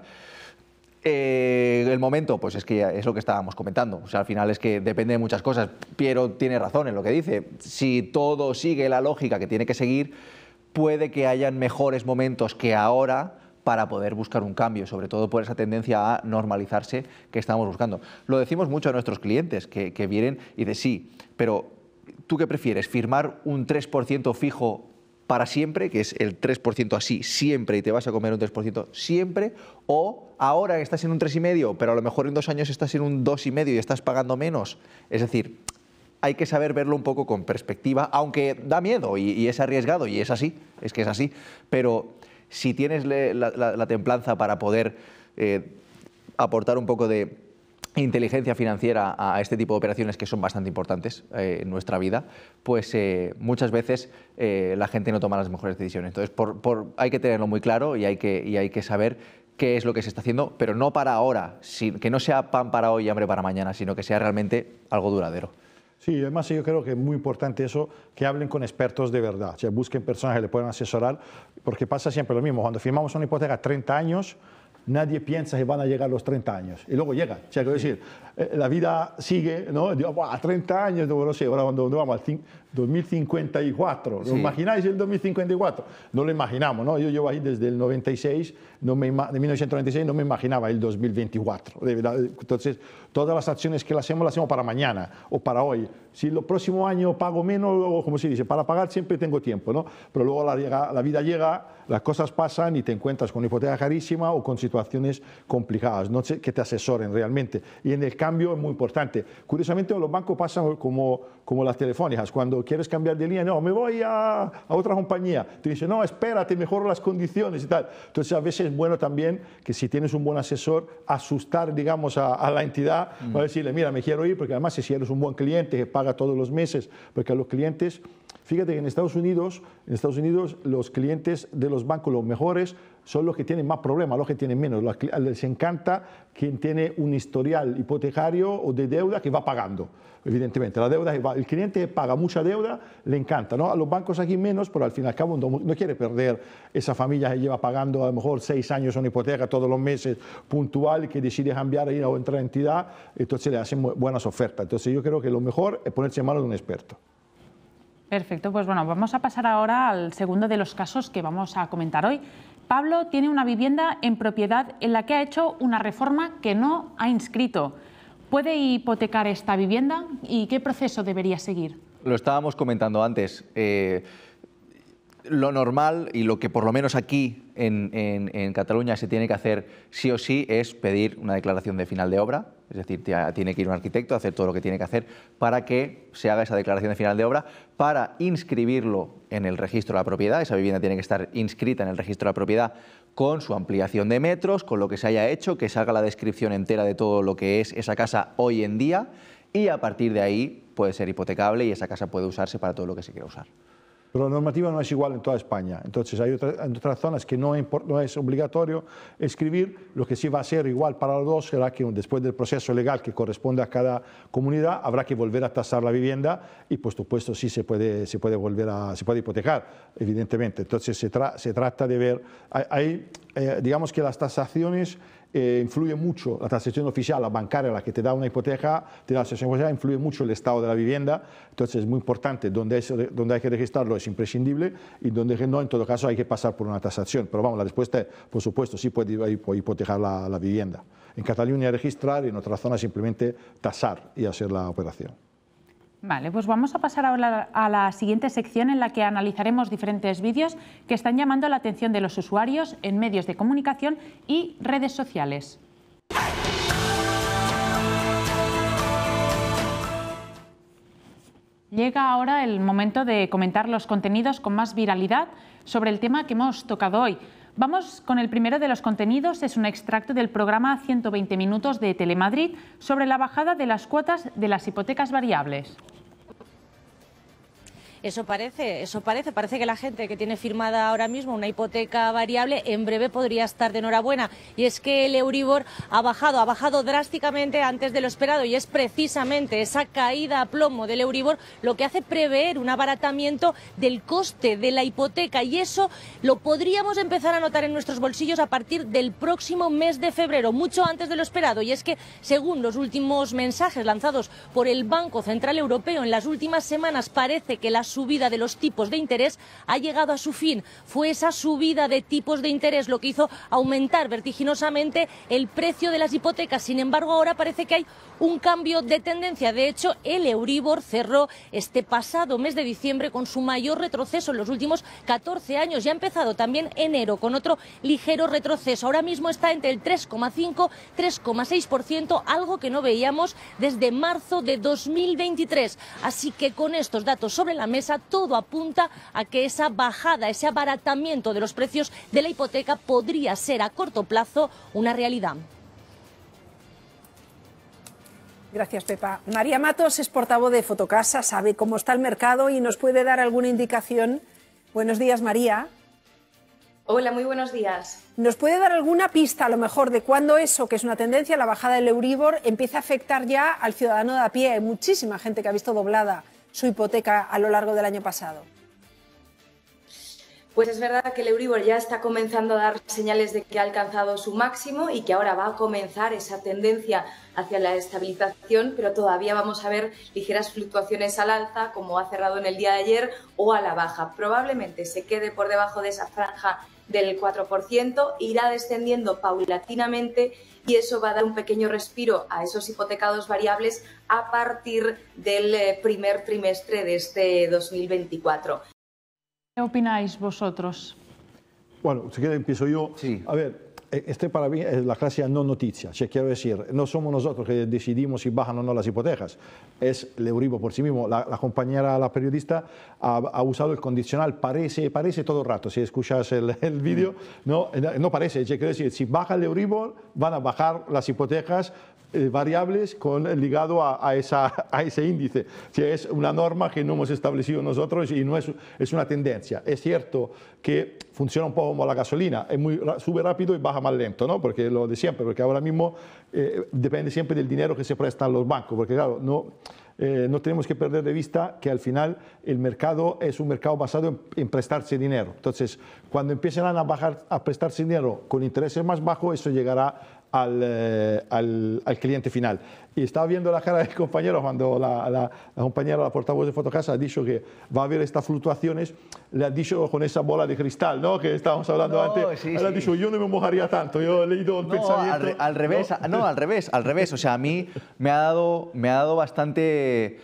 Eh, el momento, pues es que es lo que estábamos comentando. O sea, al final es que depende de muchas cosas. Piero tiene razón en lo que dice. Si todo sigue la lógica que tiene que seguir, puede que hayan mejores momentos que ahora para poder buscar un cambio, sobre todo por esa tendencia a normalizarse que estamos buscando. Lo decimos mucho a nuestros clientes que, vienen y dicen, sí, pero ¿tú qué prefieres? ¿Firmar un 3% fijo para siempre, que es el 3% así siempre y te vas a comer un 3% siempre, o ahora estás en un 3,5, pero a lo mejor en dos años estás en un 2,5 y estás pagando menos? Es decir, hay que saber verlo un poco con perspectiva, aunque da miedo y, es arriesgado y es así, es que es así, pero si tienes la, templanza para poder eh, aportar un poco de inteligencia financiera a, este tipo de operaciones que son bastante importantes eh, en nuestra vida, pues eh, muchas veces la gente no toma las mejores decisiones. Entonces, hay que tenerlo muy claro y hay que saber qué es lo que se está haciendo, pero no para ahora, que no sea pan para hoy y hambre para mañana, sino que sea realmente algo duradero. Sí, además yo creo que es muy importante eso, que hablen con expertos de verdad, o sea, busquen personas que le puedan asesorar, porque pasa siempre lo mismo, cuando firmamos una hipoteca 30 años, nadie piensa que van a llegar los 30 años. Y luego llega. O sea, quiero decir, eh, la vida sigue, ¿no? A 30 años, no lo sé, ahora cuando vamos al 2054. ¿Lo imagináis el 2054? No lo imaginamos, ¿no? Yo llevo ahí desde el 96, no me, de 1996 no me imaginaba el 2024. Entonces, todas las acciones que las hacemos las hacemos para mañana o para hoy si el próximo año pago menos, o como se dice, para pagar siempre tengo tiempo, ¿no? Pero luego la, la vida llega, las cosas pasan y te encuentras con una hipoteca carísima o con situaciones complicadas, ¿no? que te asesoren realmente. Y en el cambio es muy importante. Curiosamente, los bancos pasan como, como las telefónicas, cuando quieres cambiar de línea, no, me voy a, a otra compañía, te dicen, no, espérate, mejoro las condiciones y tal. Entonces, a veces es bueno también que si tienes un buen asesor, asustar, digamos, a, la entidad, mm. para decirle, mira, me quiero ir, porque además si eres un buen cliente que paga todos los meses, porque a los clientes Fíjate que en Estados Unidos, en Estados Unidos los clientes de los bancos, los mejores, son los que tienen más problemas, los que tienen menos. Les encanta quien tiene un historial hipotecario o de deuda que va pagando. Evidentemente, la deuda el cliente paga mucha deuda, le encanta. ¿no? A los bancos aquí menos, pero al fin y al cabo no, quiere perder esa familia que lleva pagando a lo mejor seis años una hipoteca todos los meses puntual que decide cambiar a e ir a otra entidad, entonces le hacen buenas ofertas. Entonces yo creo que lo mejor es ponerse en manos de un experto. Perfecto, pues bueno, vamos a pasar ahora al segundo de los casos que vamos a comentar hoy. Pablo tiene una vivienda en propiedad en la que ha hecho una reforma que no ha inscrito. ¿Puede hipotecar esta vivienda y qué proceso debería seguir? Lo estábamos comentando antes. Eh, lo normal y lo que por lo menos aquí en, Cataluña se tiene que hacer sí o sí es pedir una declaración de final de obra, es decir, tiene que ir un arquitecto a hacer todo lo que tiene que hacer para que se haga esa declaración de final de obra, para inscribirlo en el registro de la propiedad, esa vivienda tiene que estar inscrita en el registro de la propiedad con su ampliación de metros, con lo que se haya hecho, que salga la descripción entera de todo lo que es esa casa hoy en día y a partir de ahí puede ser hipotecable y esa casa puede usarse para todo lo que se quiera usar. Pero la normativa no es igual en toda España. Entonces hay otras zonas que no, es obligatorio escribir. Lo que sí va a ser igual para los dos será que después del proceso legal que corresponde a cada comunidad habrá que volver a tasar la vivienda y por supuesto sí se puede, se puede volver a se puede hipotecar, evidentemente. Entonces se, trata de ver, hay, eh, digamos que las tasaciones eh, influye mucho la transacción oficial, la bancaria, la que te da una hipoteca, te da la transacción oficial, influye mucho el estado de la vivienda, entonces es muy importante, donde, hay que registrarlo es imprescindible y donde no, en todo caso, hay que pasar por una tasación. Pero vamos, la respuesta es, por supuesto, sí puede hipotecar la, la vivienda. En Cataluña registrar y en otras zonas simplemente tasar y hacer la operación. Vale, pues vamos a pasar ahora a la siguiente sección en la que analizaremos diferentes vídeos que están llamando la atención de los usuarios en medios de comunicación y redes sociales. Llega ahora el momento de comentar los contenidos con más viralidad sobre el tema que hemos tocado hoy, Vamos con el primero de los contenidos, es un extracto del programa 120 minutos de Telemadrid sobre la bajada de las cuotas de las hipotecas variables. Eso parece, eso parece. Parece que la gente que tiene firmada ahora mismo una hipoteca variable en breve podría estar de enhorabuena. Y es que el Euribor ha bajado, ha bajado drásticamente antes de lo esperado y es precisamente esa caída a plomo del Euribor lo que hace prever un abaratamiento del coste de la hipoteca y eso lo podríamos empezar a notar en nuestros bolsillos a partir del próximo mes de febrero, mucho antes de lo esperado. Y es que, según los últimos mensajes lanzados por el Banco Central Europeo en las últimas semanas, parece que las subida de los tipos de interés ha llegado a su fin. Fue esa subida de tipos de interés lo que hizo aumentar vertiginosamente el precio de las hipotecas. Sin embargo, ahora parece que hay un cambio de tendencia. De hecho, el Euribor cerró este pasado mes de diciembre con su mayor retroceso en los últimos 14 años. y ha empezado también enero con otro ligero retroceso. Ahora mismo está entre el 3,5-3,6%, y algo que no veíamos desde marzo de 2023. Así que con estos datos sobre la mesa, todo apunta a que esa bajada, ese abaratamiento de los precios de la hipoteca podría ser a corto plazo una realidad. Gracias, Pepa. María Matos es portavoz de Fotocasa, sabe cómo está el mercado y nos puede dar alguna indicación. Buenos días, María. Hola, muy buenos días. ¿Nos puede dar alguna pista, a lo mejor, de cuándo eso, que es una tendencia, la bajada del Euribor, empieza a afectar ya al ciudadano de a pie? Hay muchísima gente que ha visto doblada su hipoteca a lo largo del año pasado? Pues es verdad que el Euribor ya está comenzando a dar señales de que ha alcanzado su máximo y que ahora va a comenzar esa tendencia hacia la estabilización, pero todavía vamos a ver ligeras fluctuaciones al alza, como ha cerrado en el día de ayer, o a la baja. Probablemente se quede por debajo de esa franja del 4%, irá descendiendo paulatinamente y eso va a dar un pequeño respiro a esos hipotecados variables a partir del eh, primer trimestre de este 2024. ¿Qué opináis vosotros? Bueno, si quiere empiezo yo. Sí. A ver, eh, este para mí es la clase no noticia. quiero decir, no somos nosotros que decidimos si bajan o no las hipotecas, es el Euribo por sí mismo. La, compañera, la periodista, ha, usado el condicional parece, parece todo el rato. Si escuchas el, vídeo, mm. no, no parece. quiero decir, si baja el Euribo, van a bajar las hipotecas eh, variables con, eh, ligado a, esa, a ese índice. que es una norma que no hemos establecido nosotros y no es, es una tendencia. Es cierto que funciona un poco como la gasolina, es muy, sube rápido y baja más lento, ¿no? porque lo de siempre, porque ahora mismo eh, depende siempre del dinero que se prestan los bancos, porque claro, no... no tenemos que perder de vista que al final el mercado es un mercado basado en, prestarse dinero. Entonces, cuando empiecen a bajar, a prestarse dinero con intereses más bajos, eso llegará al, eh, al, al, cliente final. Y estaba viendo la cara del compañero cuando la, la, compañera, la portavoz de Fotocasa, ha dicho que va a haber estas fluctuaciones, le ha dicho con esa bola de cristal, ¿no? Que estábamos hablando antes. le ha dicho, yo no me mojaría tanto, yo he leído el pensamiento. Al, revés, ¿no? ¿no? al revés, al revés. O sea, a mí me ha dado, me ha dado bastante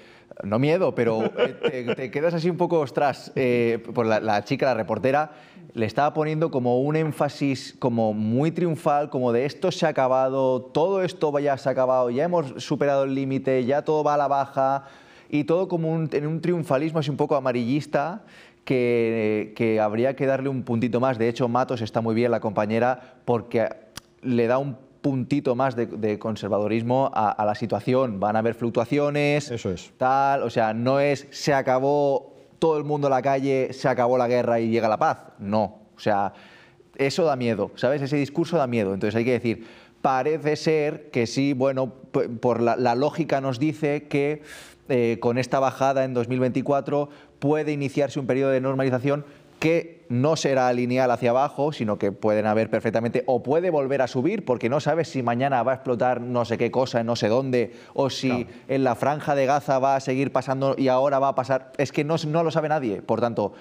no miedo, pero eh, te, quedas así un poco, ostras, eh, por la, chica, la reportera, le estaba poniendo como un énfasis como muy triunfal, como de esto se ha acabado, todo esto ya se ha acabado, ya hemos superado el límite, ya todo va a la baja, y todo como en un triunfalismo así un poco amarillista, que, que habría que darle un puntito más. De hecho, Matos está muy bien, la compañera, porque le da un puntito más de, conservadurismo conservadorismo a, la situación. Van a haber fluctuaciones, Eso es. tal, o sea, no es se acabó todo el mundo a la calle, se acabó la guerra y llega la paz. No, o sea, eso da miedo, ¿sabes? Ese discurso da miedo. Entonces hay que decir, parece ser que sí, bueno, por la, lógica nos dice que eh, con esta bajada en 2024 puede iniciarse un periodo de normalización que no será lineal hacia abajo, sino que pueden haber perfectamente, o puede volver a subir, porque no sabes si mañana va a explotar no sé qué cosa no sé dónde, o si en la franja de Gaza va a seguir pasando y ahora va a pasar. Es que no, lo sabe nadie. Por tanto,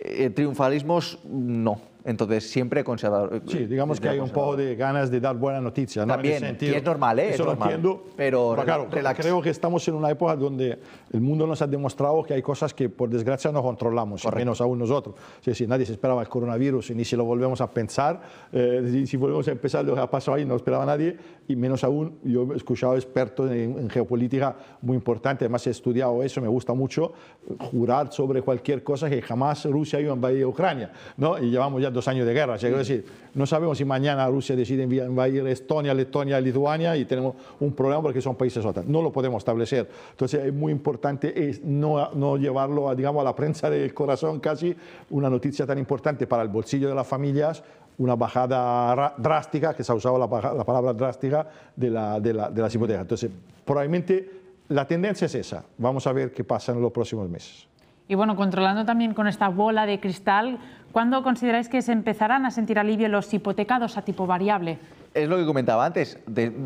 eh, triunfalismos no. Entonces, siempre conservador. Eh, sí, digamos que hay un poco de ganas de dar buena noticia. También, y es normal, ¿eh? Eso lo entiendo. Pero, claro, creo que estamos en una época donde el mundo nos ha demostrado que hay cosas que, por desgracia, no controlamos, menos aún nosotros. si sí, sí, nadie se esperaba el coronavirus, ni si lo volvemos a pensar, eh, si volvemos a empezar lo que ha pasado ahí, no lo esperaba nadie, y menos aún, yo he escuchado expertos en, geopolítica muy importantes, además he estudiado eso, me gusta mucho, eh, jurar sobre cualquier cosa que jamás Rusia iba a invadir Ucrania, ¿no? Y llevamos ya dos años de guerra. Quiero decir, no sabemos si mañana Rusia decide invadir Estonia, Letonia, Lituania y tenemos un problema porque son países otros, No lo podemos establecer. Entonces es muy importante es no, no, llevarlo a, digamos, a la prensa del corazón casi, una noticia tan importante para el bolsillo de las familias una bajada drástica, que se ha usado la, palabra drástica, de, la, de, la, de las hipotecas. Entonces, probablemente la tendencia es esa. Vamos a ver qué pasa en los próximos meses. Y bueno, controlando también con esta bola de cristal, ¿cuándo consideráis que se empezarán a sentir alivio los hipotecados a tipo variable? Es lo que comentaba antes,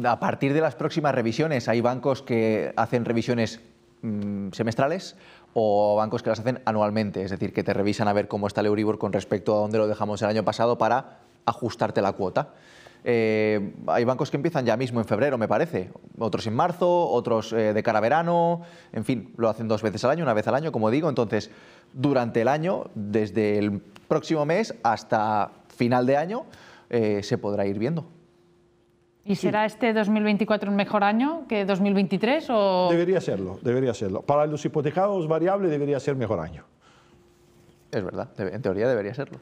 a partir de las próximas revisiones, hay bancos que hacen revisiones mm, semestrales o bancos que las hacen anualmente, es decir, que te revisan a ver cómo está el Euribor con respecto a dónde lo dejamos el año pasado para ajustarte la cuota. Eh, hay bancos que empiezan ya mismo en febrero, me parece, otros en marzo, otros eh, de cara a verano, en fin, lo hacen dos veces al año, una vez al año, como digo, entonces durante el año, desde el próximo mes hasta final de año, eh, se podrá ir viendo. ¿Y será este 2024 un mejor año que 2023? O... Debería serlo, debería serlo. Para los hipotecados variables debería ser mejor año. Es verdad, en teoría debería serlo.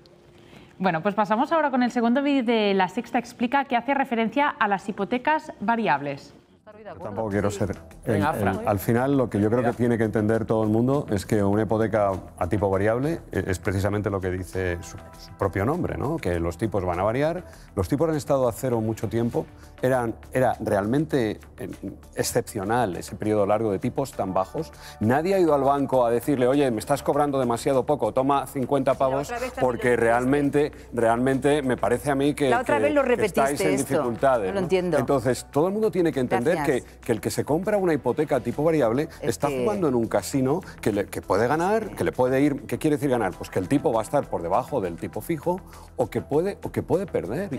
Bueno, pues pasamos ahora con el segundo vídeo de La Sexta Explica que hace referencia a las hipotecas variables tampoco quiero ser. al final, lo que yo creo que tiene que entender todo el mundo es que una hipoteca a tipo variable eh, es precisamente lo que dice su, propio nombre, ¿no? que los tipos van a variar. Los tipos han estado a cero mucho tiempo. Eran, era realmente em, excepcional ese periodo largo de tipos tan bajos. Nadie ha ido al banco a decirle, oye, me estás cobrando demasiado poco, toma 50 pavos, porque realmente, realmente me parece a mí que, la otra vez lo repetiste dificultades. No lo entiendo. Entonces, todo el mundo tiene que entender que, el que se compra una hipoteca tipo variable está jugando en un casino que, le, puede ganar, que le puede ir. ¿Qué quiere decir ganar? Pues que el tipo va a estar por debajo del tipo fijo o que puede, o que puede perder. Y,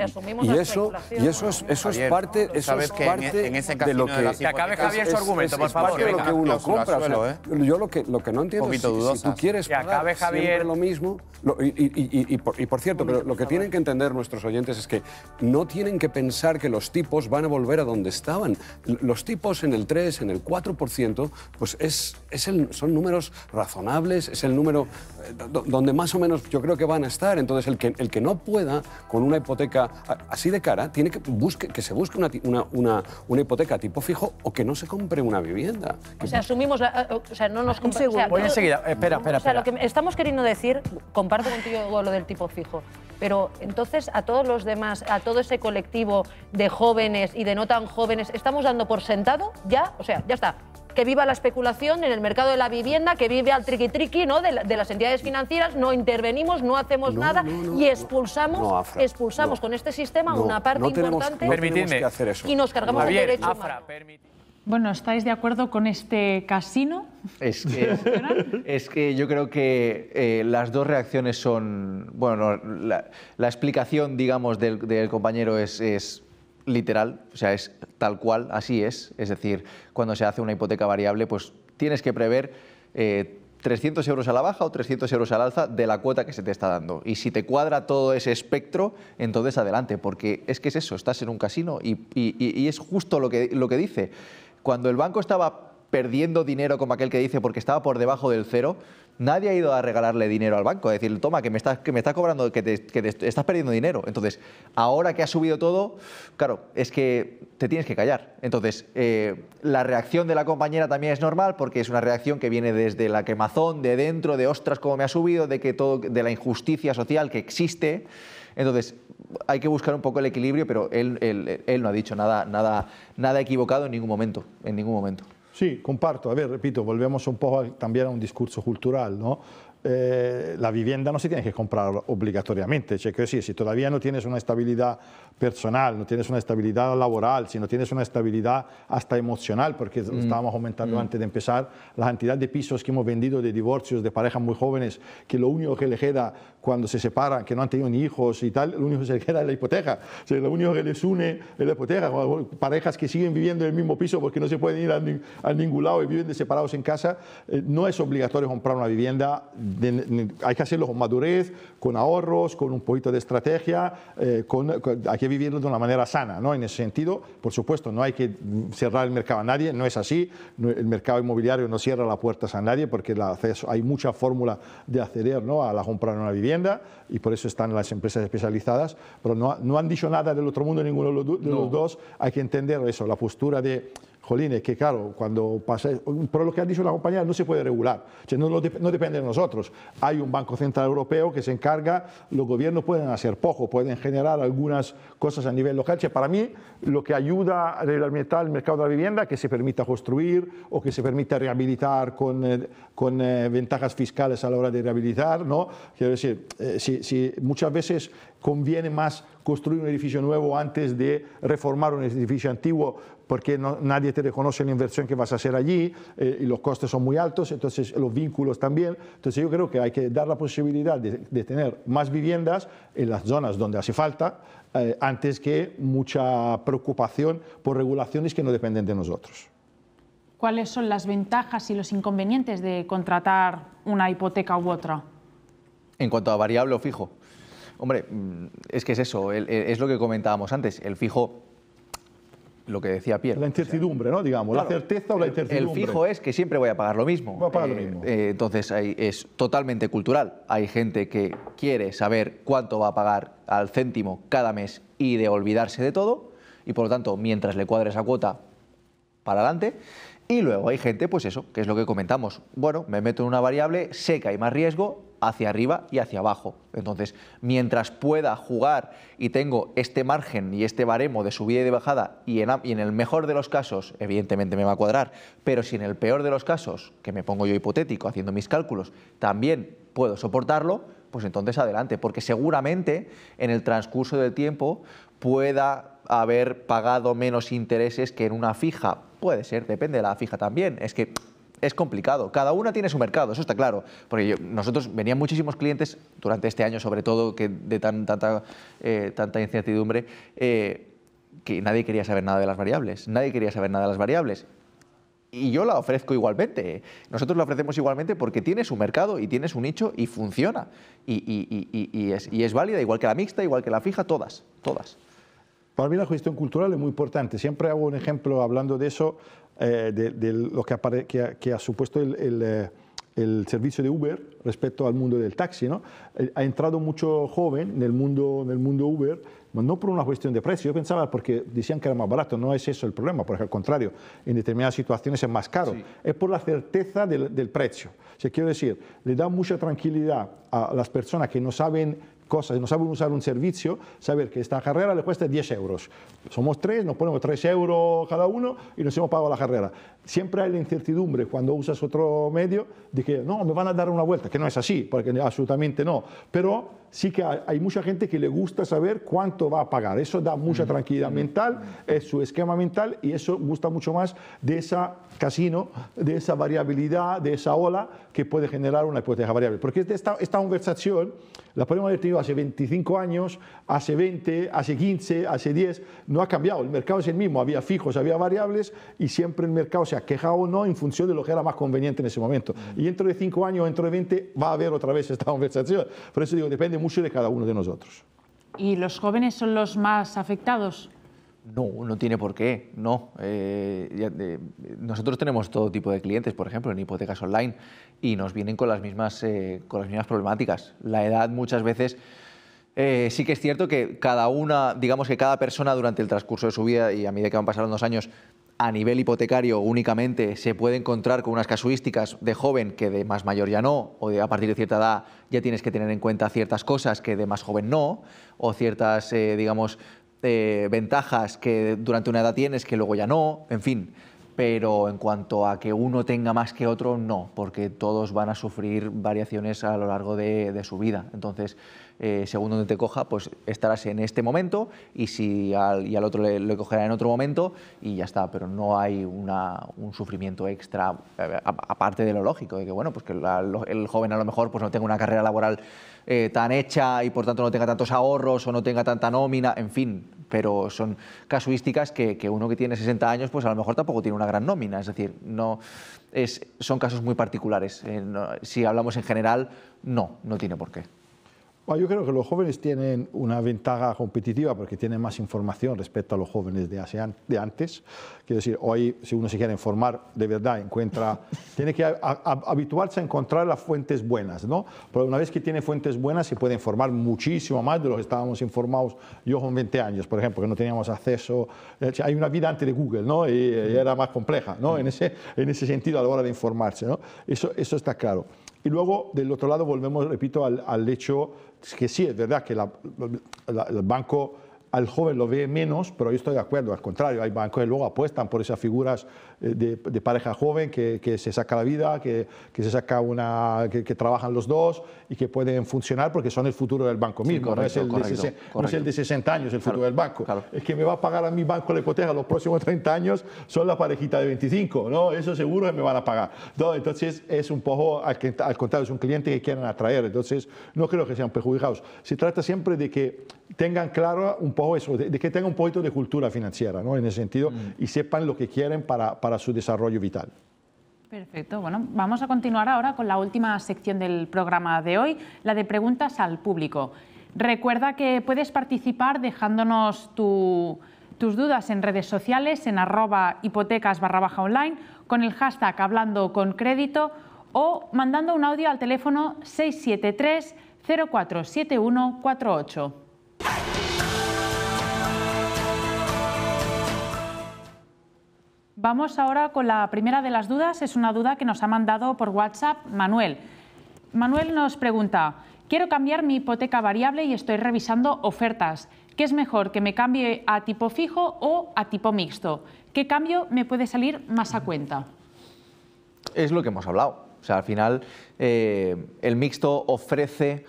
eso, y eso es, eso es parte, eso es de lo que. acabe Javier su argumento, por favor. lo compra. Yo lo que, no entiendo es si, si, tú quieres que acabe Javier. siempre lo mismo. y, por, cierto, pero lo que tienen que entender nuestros oyentes es que no tienen que pensar que los tipos van a volver a donde estaban los tipos en el 3, en el 4%, pues es, el, son números razonables, es el número eh, donde más o menos yo creo que van a estar. Entonces, el que, el que no pueda con una hipoteca así de cara, tiene que, busque, que se busque una, hipoteca tipo fijo o que no se compre una vivienda. O sea, asumimos, eh, eh, o sea, no nos compramos. O Voy enseguida, espera, espera. O sea, lo que estamos queriendo decir, comparto contigo lo del tipo fijo. Pero entonces a todos los demás, a todo ese colectivo de jóvenes y de no tan jóvenes, ¿estamos dando por sentado ya? O sea, ya está. Que viva la especulación en el mercado de la vivienda, que vive al triqui triqui ¿no? de, las entidades financieras, no intervenimos, no hacemos nada y expulsamos, expulsamos con este sistema una parte importante que hacer eso. y nos cargamos de el derecho. Bueno, ¿estáis de acuerdo con este casino? Es que, yo creo que eh, las dos reacciones son... Bueno, la, explicación, digamos, del, compañero es, literal, o sea, es tal cual, así es. Es decir, cuando se hace una hipoteca variable, pues tienes que prever 300 eh, euros a la baja o 300 euros al alza de la cuota que se te está dando. Y si te cuadra todo ese espectro, entonces adelante, porque es que es eso, estás en un casino y, es justo lo que dice cuando el banco estaba perdiendo dinero, como aquel que dice, porque estaba por debajo del cero, nadie ha ido a regalarle dinero al banco, a decir, toma, que me estás, que me cobrando, que, que estás perdiendo dinero. Entonces, ahora que ha subido todo, claro, es que te tienes que callar. Entonces, eh, la reacción de la compañera también es normal, porque es una reacción que viene desde la quemazón, de dentro, de ostras, cómo me ha subido, de, que todo, de la injusticia social que existe. Entonces, hay que buscar un poco el equilibrio, pero él, él, él no ha dicho nada, nada, nada equivocado en ningún momento, en ningún momento. Sí, comparto. A ver, repito, volvemos un poco también a un discurso cultural, ¿no? Eh, la vivienda no se tiene que comprar obligatoriamente, sea, que si todavía no tienes una estabilidad personal, no tienes una estabilidad laboral, sino tienes una estabilidad hasta emocional, porque lo mm. estábamos comentando mm. antes de empezar, la cantidad de pisos que hemos vendido de divorcios de parejas muy jóvenes, que lo único que les queda cuando se separan, que no han tenido ni hijos y tal, lo único que se les queda es la hipoteca. O lo único que les une es la hipoteca. Parejas que siguen viviendo en el mismo piso porque no se pueden ir a, ningún lado y viven separados en casa, eh, no es obligatorio comprar una vivienda, hay que hacerlo con madurez, con ahorros, con un poquito de estrategia, eh, con, viviendo de una manera sana, ¿no? En ese sentido, por supuesto, no hay que cerrar el mercado a nadie, no es así, el mercado inmobiliario no cierra las puertas a nadie porque hay mucha fórmula de acceder ¿no? a la compra de una vivienda y por eso están las empresas especializadas, pero no, no han dicho nada del otro mundo ninguno de los, dos, hay que entender eso, la postura de Jolín, es que claro, cuando pasa... Pero lo que han dicho las compañía no se puede regular, no, depende de nosotros. Hay un Banco Central Europeo que se encarga, los gobiernos pueden hacer poco, pueden generar algunas cosas a nivel local. para mí, lo que ayuda a reglamentar el mercado de la vivienda, que se permita construir o que se permita rehabilitar con, eh, con eh, ventajas fiscales a la hora de rehabilitar, ¿no? Quiero decir, eh, muchas veces conviene más construir un edificio nuevo antes de reformar un edificio antiguo porque nadie te reconoce la inversión que vas a hacer allí eh, y los costes son muy altos, entonces los vínculos también. Entonces yo creo que hay que dar la posibilidad de, tener más viviendas en las zonas donde hace falta eh, antes que mucha preocupación por regulaciones que no dependen de nosotros. ¿Cuáles son las ventajas y los inconvenientes de contratar una hipoteca u otra? En cuanto a variable o fijo, Hombre, mm, es que es eso, es lo que comentábamos antes, el fijo lo que decía Pierre. La incertidumbre, ¿no? Digamos, la certeza o la incertidumbre. El fijo es que siempre voy a pagar lo mismo. Voy a pagar lo eh, mismo. Eh, entonces es totalmente cultural. Hay gente que quiere saber cuánto va a pagar al céntimo cada mes y de olvidarse de todo. Y por lo tanto, mientras le cuadre esa cuota, para adelante. Y luego hay gente, pues eso, que es lo que comentamos. Bueno, me meto en una variable, sé que hay más riesgo, hacia arriba y hacia abajo. Entonces, mientras pueda jugar y tengo este margen y este baremo de subida y de bajada, y en, el mejor de los casos, evidentemente me va a cuadrar, pero si en el peor de los casos, que me pongo yo hipotético haciendo mis cálculos, también puedo soportarlo, pues entonces adelante, porque seguramente en el transcurso del tiempo pueda haber pagado menos intereses que en una fija. Puede ser, depende de la fija también. Es que es complicado. Cada una tiene su mercado, eso está claro. Porque nosotros venían muchísimos clientes durante este año, sobre todo, que de tan, tanta, eh, tanta incertidumbre, eh, que nadie quería saber nada de las variables. Nadie quería saber nada de las variables. Y yo la ofrezco igualmente. Nosotros la ofrecemos igualmente porque tiene su mercado y tiene su nicho y funciona. Y, es, válida, igual que la mixta, igual que la fija, todas, todas. Para mí la gestión cultural es muy importante. Siempre hago un ejemplo hablando de eso eh, de, lo que, ha, supuesto eh, el, servicio de Uber respecto al mundo del taxi. ¿no? Eh, ha entrado mucho joven en el mundo, en el mundo Uber, no por una cuestión de precio, yo pensaba porque decían que era más barato, no es eso el problema, porque al contrario, en determinadas situaciones es más caro, es por la certeza del, precio. O quiero decir, le da mucha tranquilidad a las personas que no saben cosas, no saben usar un servicio, saber que esta carrera le cuesta 10 euros. Somos tres, nos ponemos 3 euros cada uno y nos hemos pagado la carrera. Siempre hay la incertidumbre cuando usas otro medio de que no, me van a dar una vuelta, que no es así, porque absolutamente no. Pero sí que hay mucha gente que le gusta saber cuánto va a pagar. Eso da mucha tranquilidad mental, es su esquema mental y eso gusta mucho más de esa casino, de esa variabilidad, de esa ola que puede generar una hipoteca variable. Porque esta, esta conversación la podemos haber tenido hace 25 años, hace 20, hace 15, hace 10, no ha cambiado. El mercado es el mismo, había fijos, había variables y siempre el mercado se ha quejado o no en función de lo que era más conveniente en ese momento. Y dentro de 5 años, dentro de 20, va a haber otra vez esta conversación. Por eso digo, depende mucho de cada uno de nosotros. ¿Y los jóvenes son los más afectados? No, no tiene por qué, no. Eh, eh, nosotros tenemos todo tipo de clientes, por ejemplo, en hipotecas online, y nos vienen con las mismas, eh, problemáticas. La edad muchas veces... sí que es cierto que cada una, digamos que cada persona durante el transcurso de su vida y a medida que van pasando los años a nivel hipotecario únicamente se puede encontrar con unas casuísticas de joven que de más mayor ya no, o de a partir de cierta edad ya tienes que tener en cuenta ciertas cosas que de más joven no, o ciertas, eh, digamos, eh, ventajas que durante una edad tienes que luego ya no, en fin. Pero en cuanto a que uno tenga más que otro, no, porque todos van a sufrir variaciones a lo largo de, de su vida. Entonces, eh, según donde te coja, pues estarás en este momento y si al, otro le, cogerá en otro momento y ya está, pero no hay un sufrimiento extra, eh, aparte de lo lógico, de que bueno, pues que el joven a lo mejor pues no tenga una carrera laboral eh, tan hecha y por tanto no tenga tantos ahorros o no tenga tanta nómina, en fin, pero son casuísticas que, uno que tiene 60 años, pues a lo mejor tampoco tiene una gran nómina. Es decir, no es, son casos muy particulares. si hablamos en general, no, no tiene por qué yo creo que los jóvenes tienen una ventaja competitiva porque tienen más información respecto a los jóvenes de, antes. Quiero decir, hoy si uno se quiere informar de verdad, encuentra, tiene que habituarse a encontrar las fuentes buenas, ¿no? Pero una vez que tiene fuentes buenas se puede informar muchísimo más de lo que estábamos informados yo con 20 años, por ejemplo, que no teníamos acceso. Eh, hay una vida antes de Google, ¿no? Y, era más compleja, ¿no? En ese, sentido a la hora de informarse, eso está claro. Y luego, del otro lado, volvemos, repito, al, al hecho que sí, es verdad que el banco al joven lo ve menos, pero yo estoy de acuerdo, al contrario, hay bancos que luego apuestan por esas figuras de, pareja joven que, se saca la vida, que, que se saca una, que, trabajan los dos y que pueden funcionar porque son el futuro del banco mismo. no, es el de 60 años el futuro del banco. es El que me va a pagar a mi banco la hipoteca los próximos 30 años son la parejita de 25, ¿no? Eso seguro que me van a pagar. entonces es un poco, al, contrario, es un cliente que quieren atraer. Entonces no creo que sean perjudicados. Se trata siempre de que tengan claro un poco eso, de, que tengan un poquito de cultura financiera, ¿no? En ese sentido, mm. y sepan lo que quieren para su desarrollo vital. Perfecto. Bueno, vamos a continuar ahora con la última sección del programa de hoy, la de preguntas al público. Recuerda que puedes participar dejándonos tus dudas en redes sociales, en arroba hipotecas barra baja online, con el hashtag hablando con crédito o mandando un audio al teléfono 673 047148. Vamos ahora con la primera de las dudas. Es una duda que nos ha mandado por WhatsApp Manuel. Manuel nos pregunta, quiero cambiar mi hipoteca variable y estoy revisando ofertas. ¿Qué es mejor, que me cambie a tipo fijo o a tipo mixto? ¿Qué cambio me puede salir más a cuenta? Es lo que hemos hablado. sea, al final eh, el mixto ofrece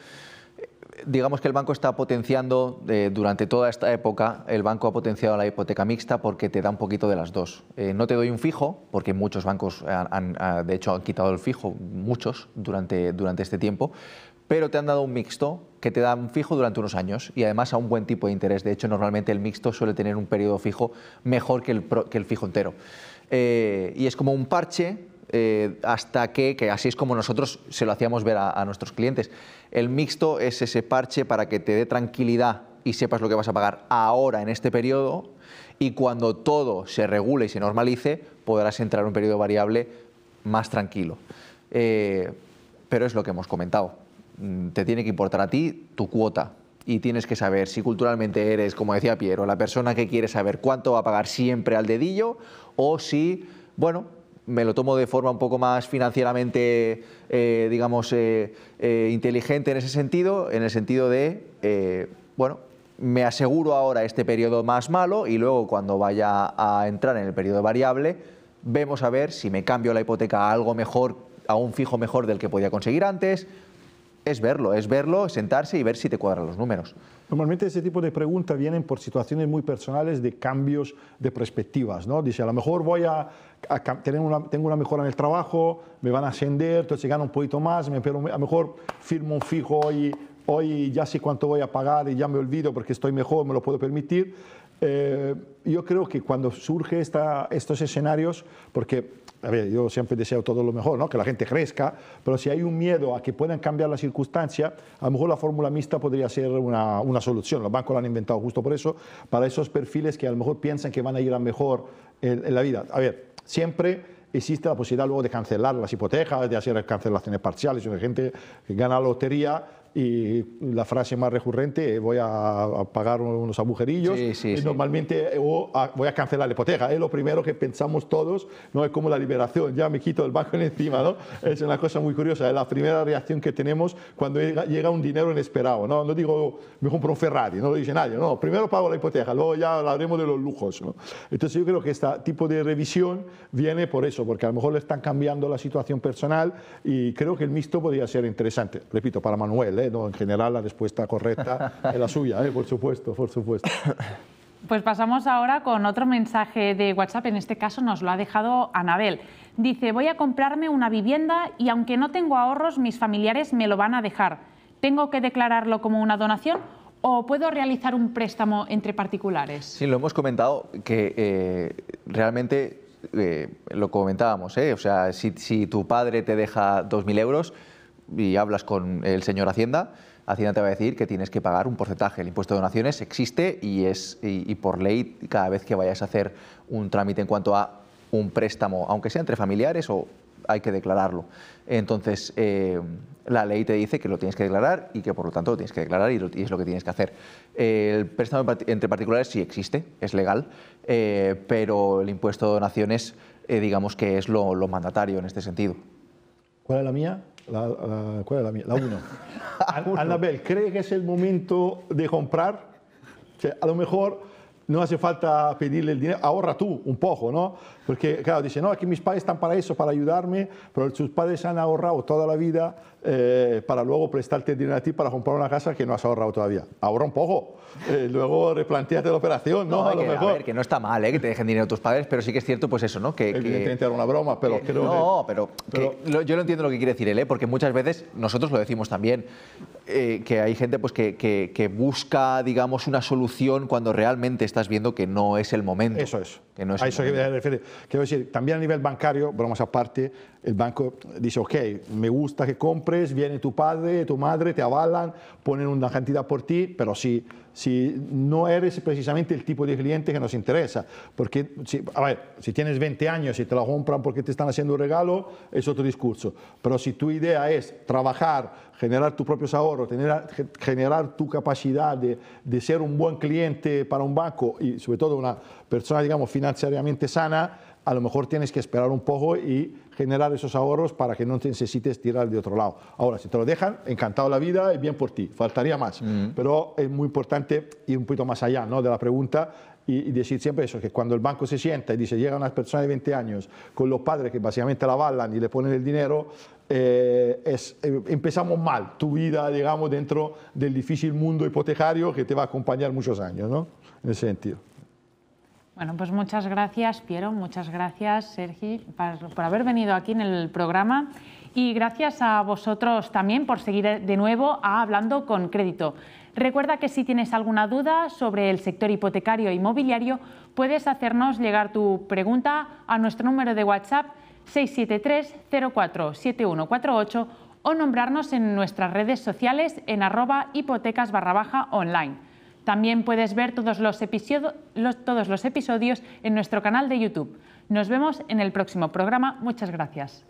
digamos que el banco está potenciando, eh, durante toda esta época, el banco ha potenciado la hipoteca mixta porque te da un poquito de las dos. Eh, no te doy un fijo, porque muchos bancos, han, ah, de hecho, han quitado el fijo, muchos, durante, durante este tiempo, pero te han dado un mixto que te da un fijo durante unos años y además a un buen tipo de interés. De hecho, normalmente el mixto suele tener un periodo fijo mejor que el, que el fijo entero. Eh, y es como un parche eh, hasta que, que así es como nosotros se lo hacíamos ver a, nuestros clientes. El mixto es ese parche para que te dé tranquilidad y sepas lo que vas a pagar ahora en este periodo y cuando todo se regule y se normalice podrás entrar en un periodo variable más tranquilo. Eh, pero es lo que hemos comentado. Mm, te tiene que importar a ti tu cuota y tienes que saber si culturalmente eres, como decía Piero, la persona que quiere saber cuánto va a pagar siempre al dedillo o si, bueno, me lo tomo de forma un poco más financieramente, eh, digamos, eh, eh, inteligente en ese sentido, en el sentido de, bueno, me aseguro ahora este periodo más malo y luego cuando vaya a entrar en el periodo variable, vemos a ver si me cambio la hipoteca a algo mejor, a un fijo mejor del que podía conseguir antes. Es verlo, es verlo, sentarse y ver si te cuadran los números. Normalmente ese tipo de preguntas vienen por situaciones muy personales de cambios de perspectivas, ¿no? Dice, a lo mejor voy a una, tengo una mejora en el trabajo, me van a ascender, entonces gano un poquito más, me, a lo mejor firmo un fijo hoy, hoy ya sé cuánto voy a pagar y ya me olvido porque estoy mejor, me lo puedo permitir. Eh, yo creo que cuando surgen estos escenarios, porque a ver, yo siempre deseo todo lo mejor, ¿no? que la gente crezca, pero si hay un miedo a que puedan cambiar las circunstancias, a lo mejor la fórmula mixta podría ser una, una, solución. Los bancos la han inventado justo por eso, para esos perfiles que a lo mejor piensan que van a ir a mejor en la vida. A ver, siempre existe la posibilidad luego de cancelar las hipotecas, de hacer cancelaciones parciales. ...o gente que gana la lotería, y la frase más recurrente, eh, voy a pagar unos agujerillos, normalmente eh, ah, voy a cancelar la hipoteca, es lo primero que pensamos todos, no es como la liberación, ya me quito el banco encima, ¿no? Es una cosa muy curiosa, es la primera reacción que tenemos cuando llega, un dinero inesperado, ¿no? No digo, me compro un Ferrari, no lo dice nadie, no, primero pago la hipoteca, luego ya hablaremos de los lujos, Entonces yo creo que este tipo de revisión viene por eso, porque a lo mejor le están cambiando la situación personal y creo que el mixto podría ser interesante, repito, para Manuel, ¿eh? ¿eh? en general la respuesta correcta es la suya, ¿eh? por supuesto, por supuesto. Pues pasamos ahora con otro mensaje de WhatsApp, en este caso nos lo ha dejado Anabel. Dice, voy a comprarme una vivienda y aunque no tengo ahorros, mis familiares me lo van a dejar. ¿Tengo que declararlo como una donación ¿O puedo realizar un préstamo entre particulares? Sí, lo hemos comentado que eh, realmente lo comentábamos, o sea, si, si, tu padre te deja 2.000 euros, y hablas con el señor Hacienda, Hacienda te va a decir que tienes que pagar un porcentaje. El impuesto de donaciones existe y, es, por ley cada vez que vayas a hacer un trámite en cuanto a un préstamo, aunque sea entre familiares o hay que declararlo. Entonces, eh, la ley te dice que lo tienes que declarar y que por lo tanto lo tienes que declarar y, es lo que tienes que hacer. el préstamo entre particulares sí existe, es legal, eh, pero el impuesto de donaciones, eh, digamos que es lo, lo mandatario en este sentido. ¿Cuál es la mía? La, ¿Cuál es la mía? La 1. Anabel, ¿cree que es el momento de comprar? O a lo mejor no hace falta pedirle el dinero, ahorra tú un poco, ¿no? Porque, claro, dice, no, aquí mis padres están para eso, para ayudarme, pero sus padres han ahorrado toda la vida eh, para luego prestarte dinero a ti para comprar una casa que no has ahorrado todavía. Ahorra un poco, eh, luego replanteate la operación, ¿no? a, lo mejor. A ver, que no está mal, ¿eh? Que te dejen dinero a tus padres, pero sí que es cierto, pues eso, ¿no? Que, Evidentemente era una broma, pero que, No, pero, yo no entiendo lo que quiere decir él, ¿eh? Porque muchas veces nosotros lo decimos también, eh, que hay gente pues que busca, digamos, una solución cuando realmente estás viendo que no es el momento. Eso es a eso que me refiero. Quiero decir, también a nivel bancario, bromas aparte, el banco dice, ok, me gusta que compres, viene tu padre, tu madre, te avalan, ponen una cantidad por ti, pero si, si no eres precisamente el tipo de cliente que nos interesa, porque si, a ver, si tienes 20 años y te la compran porque te están haciendo un regalo, es otro discurso, pero si tu idea es trabajar, generar tus propios ahorros, generar, generar tu capacidad de, de ser un buen cliente para un banco y sobre todo una persona, digamos, financieramente sana, a lo mejor tienes que esperar un poco y generar esos ahorros para que no te necesites tirar de otro lado. Ahora, si te lo dejan, encantado la vida es bien por ti, faltaría más. Pero es muy importante ir un poquito más allá ¿no? de la pregunta y, decir siempre eso, que cuando el banco se sienta y dice, llega una persona de 20 años con los padres que básicamente la avalan y le ponen el dinero, eh, eh, empezamos mal tu vida, digamos, dentro del difícil mundo hipotecario que te va a acompañar muchos años, ¿no? En ese sentido. Bueno, pues muchas gracias, Piero, muchas gracias, Sergi, por haber venido aquí en el programa y gracias a vosotros también por seguir eh, de nuevo a Hablando con Crédito. Recuerda que si tienes alguna duda sobre el sector hipotecario e inmobiliario, puedes hacernos llegar tu pregunta a nuestro número de WhatsApp 673-047148 o nombrarnos en nuestras redes sociales en arroba hipotecas barra baja online. También puedes ver todos los, episodios en nuestro canal de YouTube. Nos vemos en el próximo programa. Muchas gracias.